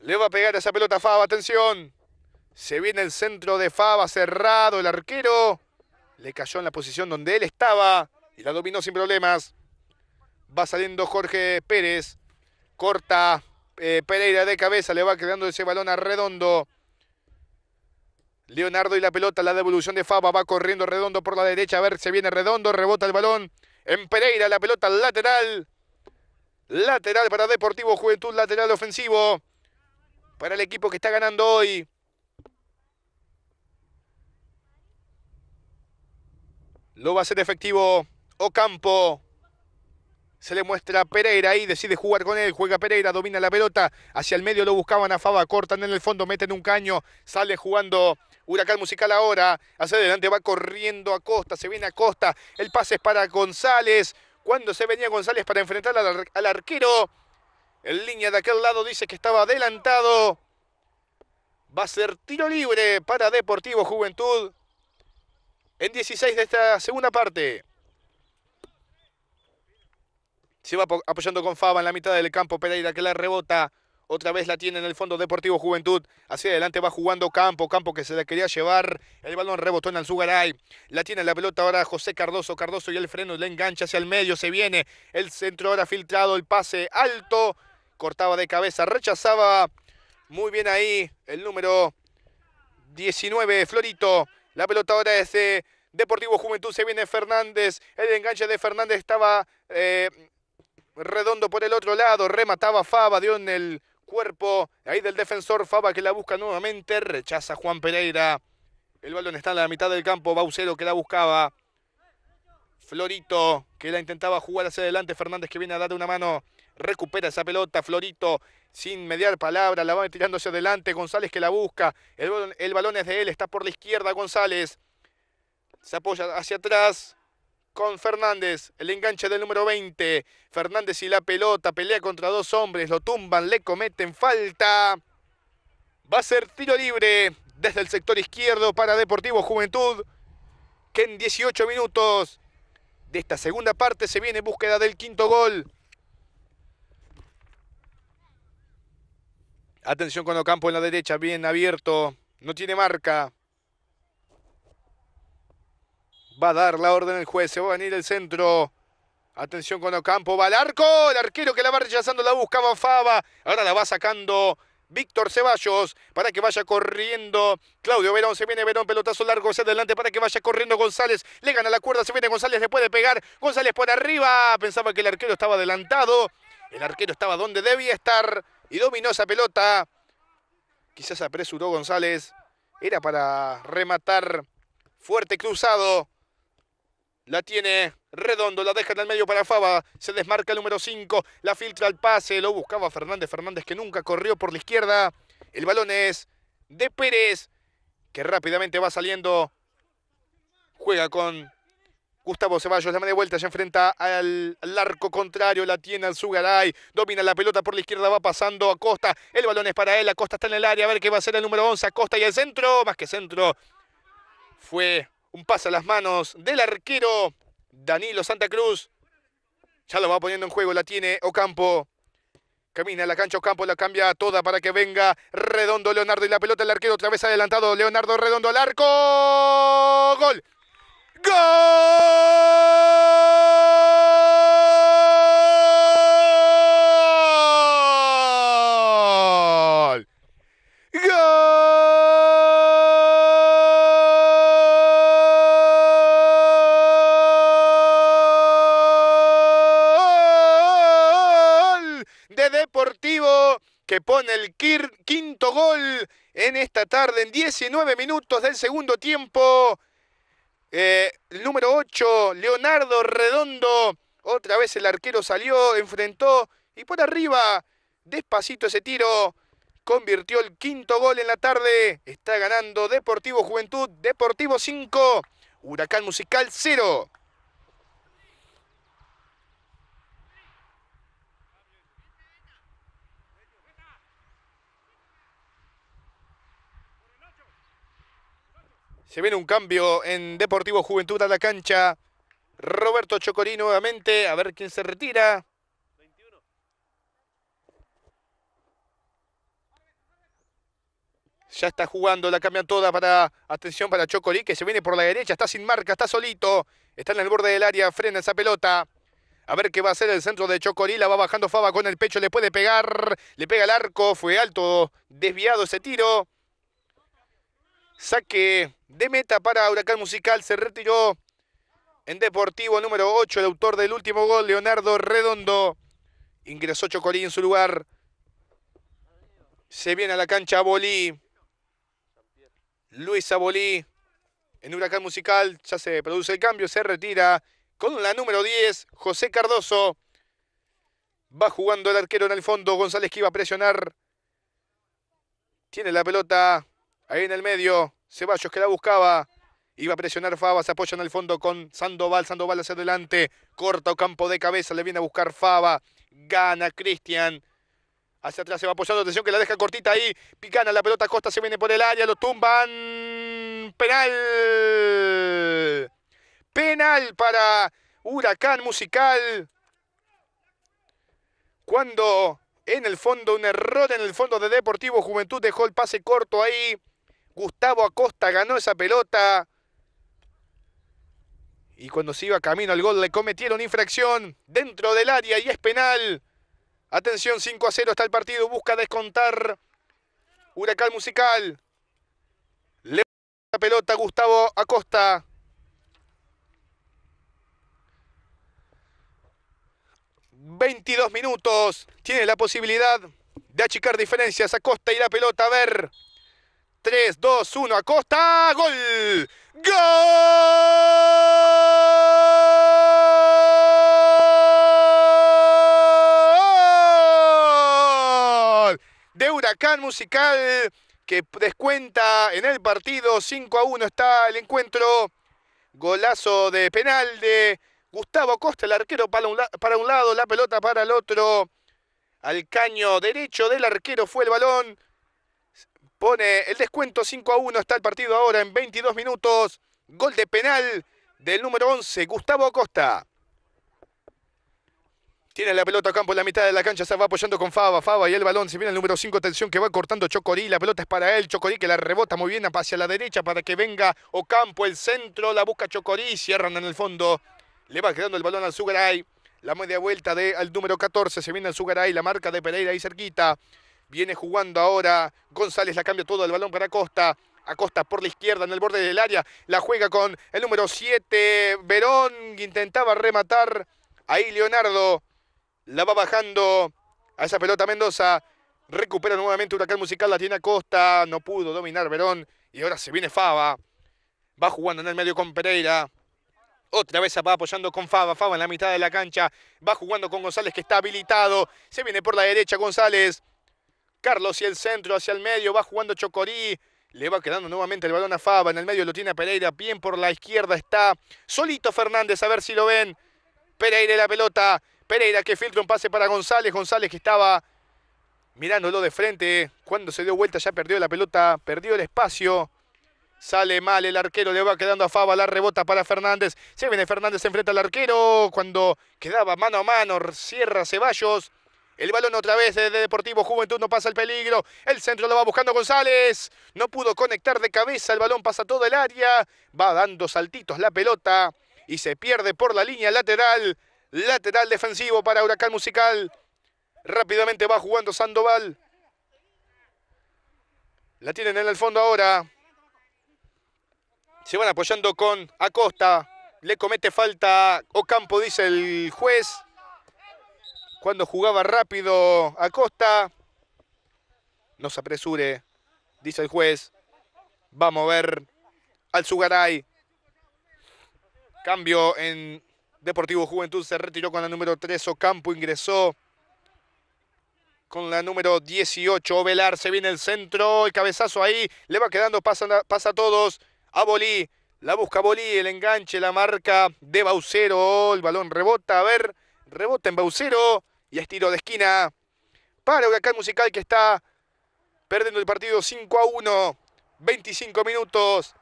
Le va a pegar esa pelota Fava, atención. Se viene el centro de Fava cerrado, el arquero. Le cayó en la posición donde él estaba y la dominó sin problemas. Va saliendo Jorge Pérez. Corta eh, Pereira de cabeza, le va quedando ese balón a Redondo. Leonardo y la pelota, la devolución de Fava va corriendo Redondo por la derecha, a ver, si viene Redondo, rebota el balón. En Pereira, la pelota lateral. Lateral para Deportivo Juventud, lateral ofensivo. Para el equipo que está ganando hoy. Lo va a hacer efectivo Ocampo se le muestra Pereira y decide jugar con él, juega Pereira, domina la pelota, hacia el medio lo buscaban a fava cortan en el fondo, meten un caño, sale jugando Huracán Musical ahora, hacia adelante va corriendo a Costa, se viene a Costa, el pase es para González, cuando se venía González para enfrentar al, al arquero, en línea de aquel lado dice que estaba adelantado, va a ser tiro libre para Deportivo Juventud en 16 de esta segunda parte. Se va apoyando con Fava en la mitad del campo. Pereira que la rebota. Otra vez la tiene en el fondo Deportivo Juventud. Hacia adelante va jugando Campo. Campo que se la quería llevar. El balón rebotó en Alzugaray. La tiene la pelota ahora José Cardoso. Cardoso y el freno le engancha hacia el medio. Se viene el centro ahora filtrado. El pase alto. Cortaba de cabeza. Rechazaba muy bien ahí el número 19, Florito. La pelota ahora es Deportivo Juventud. Se viene Fernández. El enganche de Fernández estaba... Eh, Redondo por el otro lado, remataba Faba, dio en el cuerpo ahí del defensor Faba que la busca nuevamente, rechaza Juan Pereira. El balón está en la mitad del campo, Baucero que la buscaba. Florito que la intentaba jugar hacia adelante, Fernández que viene a darle una mano, recupera esa pelota, Florito sin mediar palabra, la va tirando hacia adelante, González que la busca, el, el balón es de él, está por la izquierda González, se apoya hacia atrás, con Fernández, el enganche del número 20. Fernández y la pelota, pelea contra dos hombres, lo tumban, le cometen falta. Va a ser tiro libre desde el sector izquierdo para Deportivo Juventud, que en 18 minutos de esta segunda parte se viene en búsqueda del quinto gol. Atención con Ocampo en la derecha, bien abierto, no tiene marca. Va a dar la orden el juez. Se va a venir el centro. Atención con Ocampo. Va al arco. El arquero que la va rechazando. La buscaba Fava. Ahora la va sacando Víctor Ceballos para que vaya corriendo. Claudio Verón se viene Verón, pelotazo largo hacia adelante para que vaya corriendo González. Le gana la cuerda, se viene González, le puede pegar. González por arriba. Pensaba que el arquero estaba adelantado. El arquero estaba donde debía estar y dominó esa pelota. Quizás apresuró González. Era para rematar fuerte cruzado. La tiene Redondo, la deja en el medio para fava se desmarca el número 5, la filtra al pase, lo buscaba Fernández Fernández que nunca corrió por la izquierda. El balón es de Pérez, que rápidamente va saliendo, juega con Gustavo Ceballos, la media de vuelta, se enfrenta al, arco contrario, la tiene al Zugaray, domina la pelota por la izquierda, va pasando a costa el balón es para él, Acosta está en el área, a ver qué va a ser el número 11, Acosta y el centro, más que centro, fue un pase a las manos del arquero Danilo Santa Cruz. Ya lo va poniendo en juego, la tiene Ocampo. Camina la cancha Ocampo, la cambia toda para que venga Redondo Leonardo y la pelota el arquero otra vez adelantado. Leonardo Redondo al arco. Gol. Gol. pone el quinto gol en esta tarde, en 19 minutos del segundo tiempo. Eh, el número 8, Leonardo Redondo. Otra vez el arquero salió, enfrentó y por arriba, despacito ese tiro, convirtió el quinto gol en la tarde. Está ganando Deportivo Juventud, Deportivo 5, Huracán Musical 0. Se viene un cambio en Deportivo Juventud a la cancha. Roberto Chocorí nuevamente, a ver quién se retira. Ya está jugando, la cambian toda para, atención para Chocorí, que se viene por la derecha, está sin marca, está solito, está en el borde del área, frena esa pelota. A ver qué va a hacer el centro de Chocorí, la va bajando fava con el pecho, le puede pegar, le pega el arco, fue alto, desviado ese tiro. Saque de meta para Huracán Musical. Se retiró en Deportivo número 8, el autor del último gol, Leonardo Redondo. Ingresó Chocolí en su lugar. Se viene a la cancha Bolí. Luis Bolí. En Huracán Musical ya se produce el cambio, se retira con la número 10, José Cardoso. Va jugando el arquero en el fondo, González que iba a presionar. Tiene la pelota Ahí en el medio, Ceballos que la buscaba. Iba a presionar Fava, se apoya en el fondo con Sandoval. Sandoval hacia adelante, corta o campo de cabeza, le viene a buscar Fava. Gana Cristian. Hacia atrás se va apoyando, atención que la deja cortita ahí. Picana la pelota, Costa se viene por el área, lo tumban. Penal. Penal para Huracán Musical. Cuando en el fondo, un error en el fondo de Deportivo Juventud dejó el pase corto ahí. Gustavo Acosta ganó esa pelota. Y cuando se iba camino al gol le cometieron infracción dentro del área y es penal. Atención, 5 a 0 está el partido. Busca descontar Huracán Musical. Le la pelota Gustavo Acosta. ...22 minutos... ...tiene la posibilidad... ...de achicar diferencias... ...Acosta y la pelota... ...a ver... 3, 2, 1, Acosta, gol. ¡Gol! De Huracán Musical que descuenta en el partido 5 a 1 está el encuentro. Golazo de penal de Gustavo Acosta, el arquero para para un lado, la pelota para el otro. Al caño derecho del arquero fue el balón pone el descuento 5 a 1. Está el partido ahora en 22 minutos. Gol de penal del número 11, Gustavo Acosta. Tiene la pelota a campo en la mitad de la cancha, se va apoyando con Fava, Fava y el balón, se viene el número 5, atención que va cortando Chocorí, la pelota es para él, Chocorí que la rebota muy bien hacia la derecha para que venga Ocampo, el centro, la busca Chocorí, cierran en el fondo, le va quedando el balón al Sugaray, la media vuelta de, al número 14, se viene al Sugaray, la marca de Pereira ahí cerquita, Viene jugando ahora González, la cambia todo el balón para Costa. Acosta por la izquierda en el borde del área. La juega con el número 7. Verón intentaba rematar. Ahí Leonardo la va bajando a esa pelota Mendoza. Recupera nuevamente Huracán Musical. La tiene Acosta. No pudo dominar Verón. Y ahora se viene Fava. Va jugando en el medio con Pereira. Otra vez va apoyando con Fava. Fava en la mitad de la cancha. Va jugando con González que está habilitado. Se viene por la derecha González. Carlos y el centro hacia el medio. Va jugando Chocorí. Le va quedando nuevamente el balón a Fava En el medio lo tiene Pereira. Bien por la izquierda está solito Fernández. A ver si lo ven. Pereira la pelota. Pereira que filtra un pase para González. González que estaba mirándolo de frente. Cuando se dio vuelta ya perdió la pelota. Perdió el espacio. Sale mal el arquero, le va quedando a Faba, la rebota para Fernández. Se viene Fernández, se enfrenta al arquero. Cuando quedaba mano a mano, cierra Ceballos. El balón otra vez de Deportivo Juventud no pasa el peligro. El centro lo va buscando González. No pudo conectar de cabeza. El balón pasa todo el área. Va dando saltitos la pelota. Y se pierde por la línea lateral. Lateral defensivo para Huracán Musical. Rápidamente va jugando Sandoval. La tienen en el fondo ahora. Se van apoyando con Acosta. Le comete falta Ocampo, dice el juez cuando jugaba rápido Acosta. No se apresure, dice el juez. Vamos a ver, al Sugaray. Cambio en Deportivo Juventud. Se retiró con la número 3. Ocampo ingresó con la número 18. Velar se viene el centro. El cabezazo ahí. Le va quedando. Pasa, pasa a todos. A Bolí. La busca Bolí. El enganche. La marca de Baucero. El balón rebota. A ver. Rebota en Baucero. Y es tiro de esquina para Huracán Musical que está perdiendo el partido 5 a 1. 25 minutos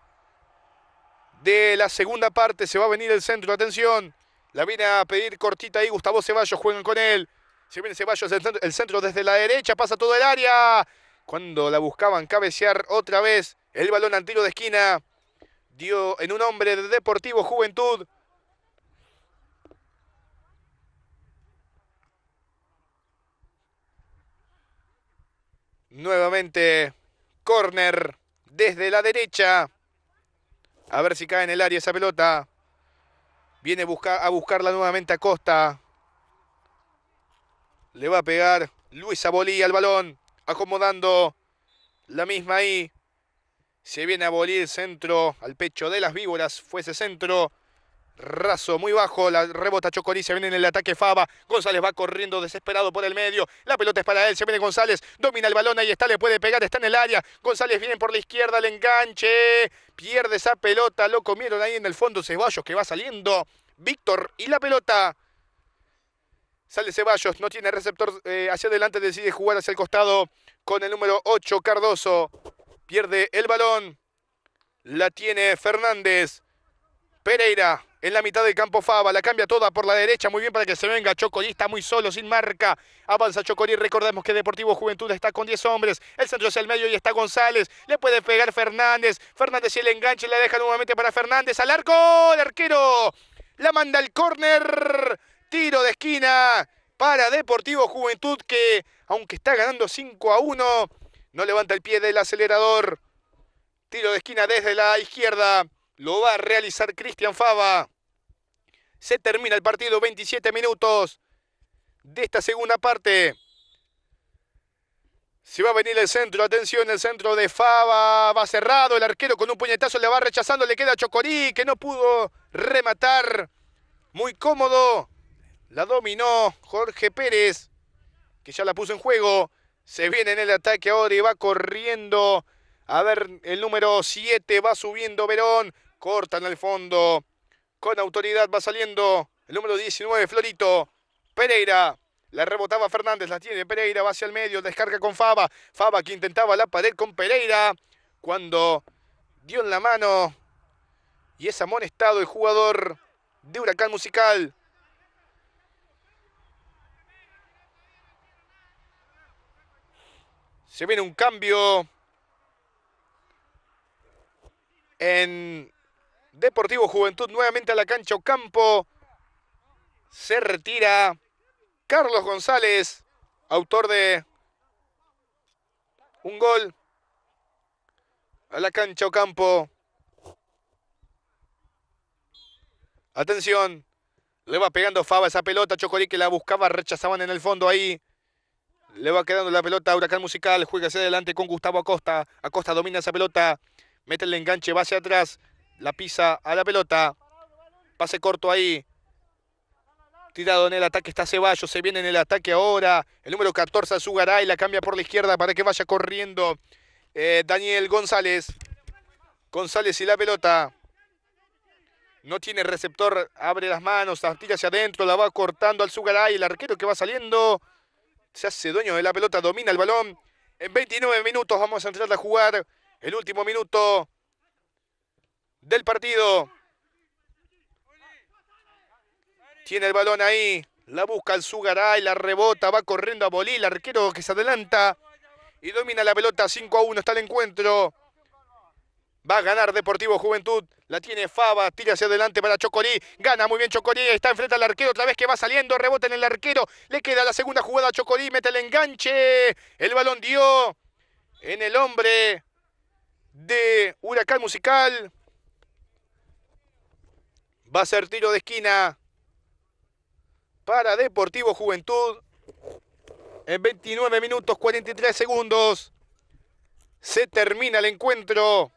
de la segunda parte. Se va a venir el centro. Atención. La viene a pedir cortita ahí. Gustavo Ceballos. Juegan con él. Se viene Ceballos. El centro, el centro desde la derecha. Pasa todo el área. Cuando la buscaban cabecear otra vez. El balón al tiro de esquina. Dio en un hombre de Deportivo Juventud. Nuevamente, corner desde la derecha. A ver si cae en el área esa pelota. Viene a buscarla nuevamente a Costa. Le va a pegar Luis Abolí al balón. Acomodando la misma ahí. Se viene a Abolí el centro al pecho de las víboras. Fue ese centro. Razo muy bajo, la rebota Chocorí, viene en el ataque Fava, González va corriendo desesperado por el medio, la pelota es para él, se viene González, domina el balón, ahí está, le puede pegar, está en el área, González viene por la izquierda, El enganche, pierde esa pelota, lo comieron ahí en el fondo Ceballos que va saliendo, Víctor y la pelota. Sale Ceballos, no tiene receptor eh, hacia adelante, decide jugar hacia el costado con el número 8, Cardoso. Pierde el balón. La tiene Fernández. Pereira en la mitad del campo Fava, la cambia toda por la derecha, muy bien para que se venga Chocorí. está muy solo, sin marca. Avanza Chocorí. recordemos que Deportivo Juventud está con 10 hombres, el centro es el medio y está González, le puede pegar Fernández, Fernández y el enganche, la deja nuevamente para Fernández, al arco, el arquero, la manda al córner, tiro de esquina para Deportivo Juventud que, aunque está ganando 5 a 1, no levanta el pie del acelerador. Tiro de esquina desde la izquierda. Lo va a realizar Cristian Fava. Se termina el partido, 27 minutos de esta segunda parte. Se va a venir el centro, atención, el centro de Fava, va cerrado, el arquero con un puñetazo le va rechazando, le queda Chocorí que no pudo rematar. Muy cómodo, la dominó Jorge Pérez, que ya la puso en juego. Se viene en el ataque ahora y va corriendo. A ver, el número 7 va subiendo Verón, cortan al fondo. Con autoridad va saliendo el número 19, Florito. Pereira. La rebotaba Fernández, la tiene Pereira, va hacia el medio, descarga con Faba. Faba que intentaba la pared con Pereira cuando dio en la mano y es amonestado el jugador de Huracán Musical. Se viene un cambio en Deportivo Juventud nuevamente a la cancha Ocampo. Se retira Carlos González, autor de un gol. A la cancha Ocampo. Atención. Le va pegando Fava esa pelota. Chocolí que la buscaba. Rechazaban en el fondo ahí. Le va quedando la pelota a Huracán Musical. Juega hacia adelante con Gustavo Acosta. Acosta domina esa pelota. Mete el enganche. Va hacia atrás. La pisa a la pelota. Pase corto ahí. Tirado en el ataque está Ceballos. Se viene en el ataque ahora. El número 14 Zugaray, La cambia por la izquierda para que vaya corriendo eh, Daniel González. González y la pelota. No tiene receptor. Abre las manos. tira hacia adentro. La va cortando al Zugaray. El arquero que va saliendo. Se hace dueño de la pelota. Domina el balón. En 29 minutos vamos a entrar a jugar. El último minuto del partido. Tiene el balón ahí. La busca el y la rebota, va corriendo a Bolí, el arquero que se adelanta y domina la pelota 5 a 1, está el encuentro. Va a ganar Deportivo Juventud, la tiene Fava tira hacia adelante para Chocorí. gana muy bien Chocorí. está enfrente al arquero otra vez que va saliendo, rebota en el arquero, le queda la segunda jugada a Chocorí. mete el enganche, el balón dio en el hombre de Huracán Musical. Va a ser tiro de esquina para Deportivo Juventud. En 29 minutos 43 segundos se termina el encuentro.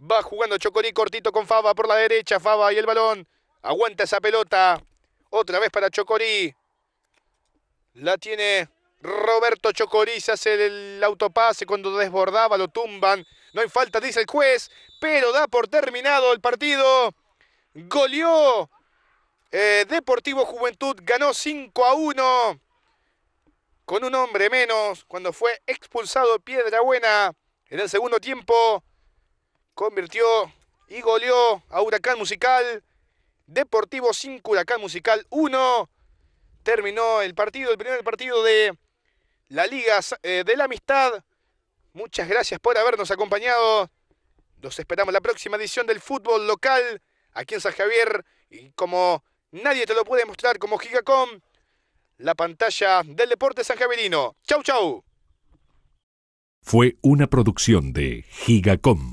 Va jugando Chocorí cortito con Fava por la derecha. Fava y el balón. Aguanta esa pelota. Otra vez para Chocorí. La tiene Roberto Chocorí. Se hace el autopase cuando desbordaba, lo tumban. No hay falta, dice el juez. Pero da por terminado el partido goleó eh, Deportivo Juventud, ganó 5 a 1 con un hombre menos cuando fue expulsado Piedra Buena en el segundo tiempo. Convirtió y goleó a Huracán Musical. Deportivo 5, Huracán Musical 1. Terminó el partido, el primer partido de la Liga eh, de la Amistad. Muchas gracias por habernos acompañado. Nos esperamos la próxima edición del fútbol local aquí en San Javier, y como nadie te lo puede mostrar como Gigacom, la pantalla del deporte sanjaverino. Chau, chau. Fue una producción de Gigacom.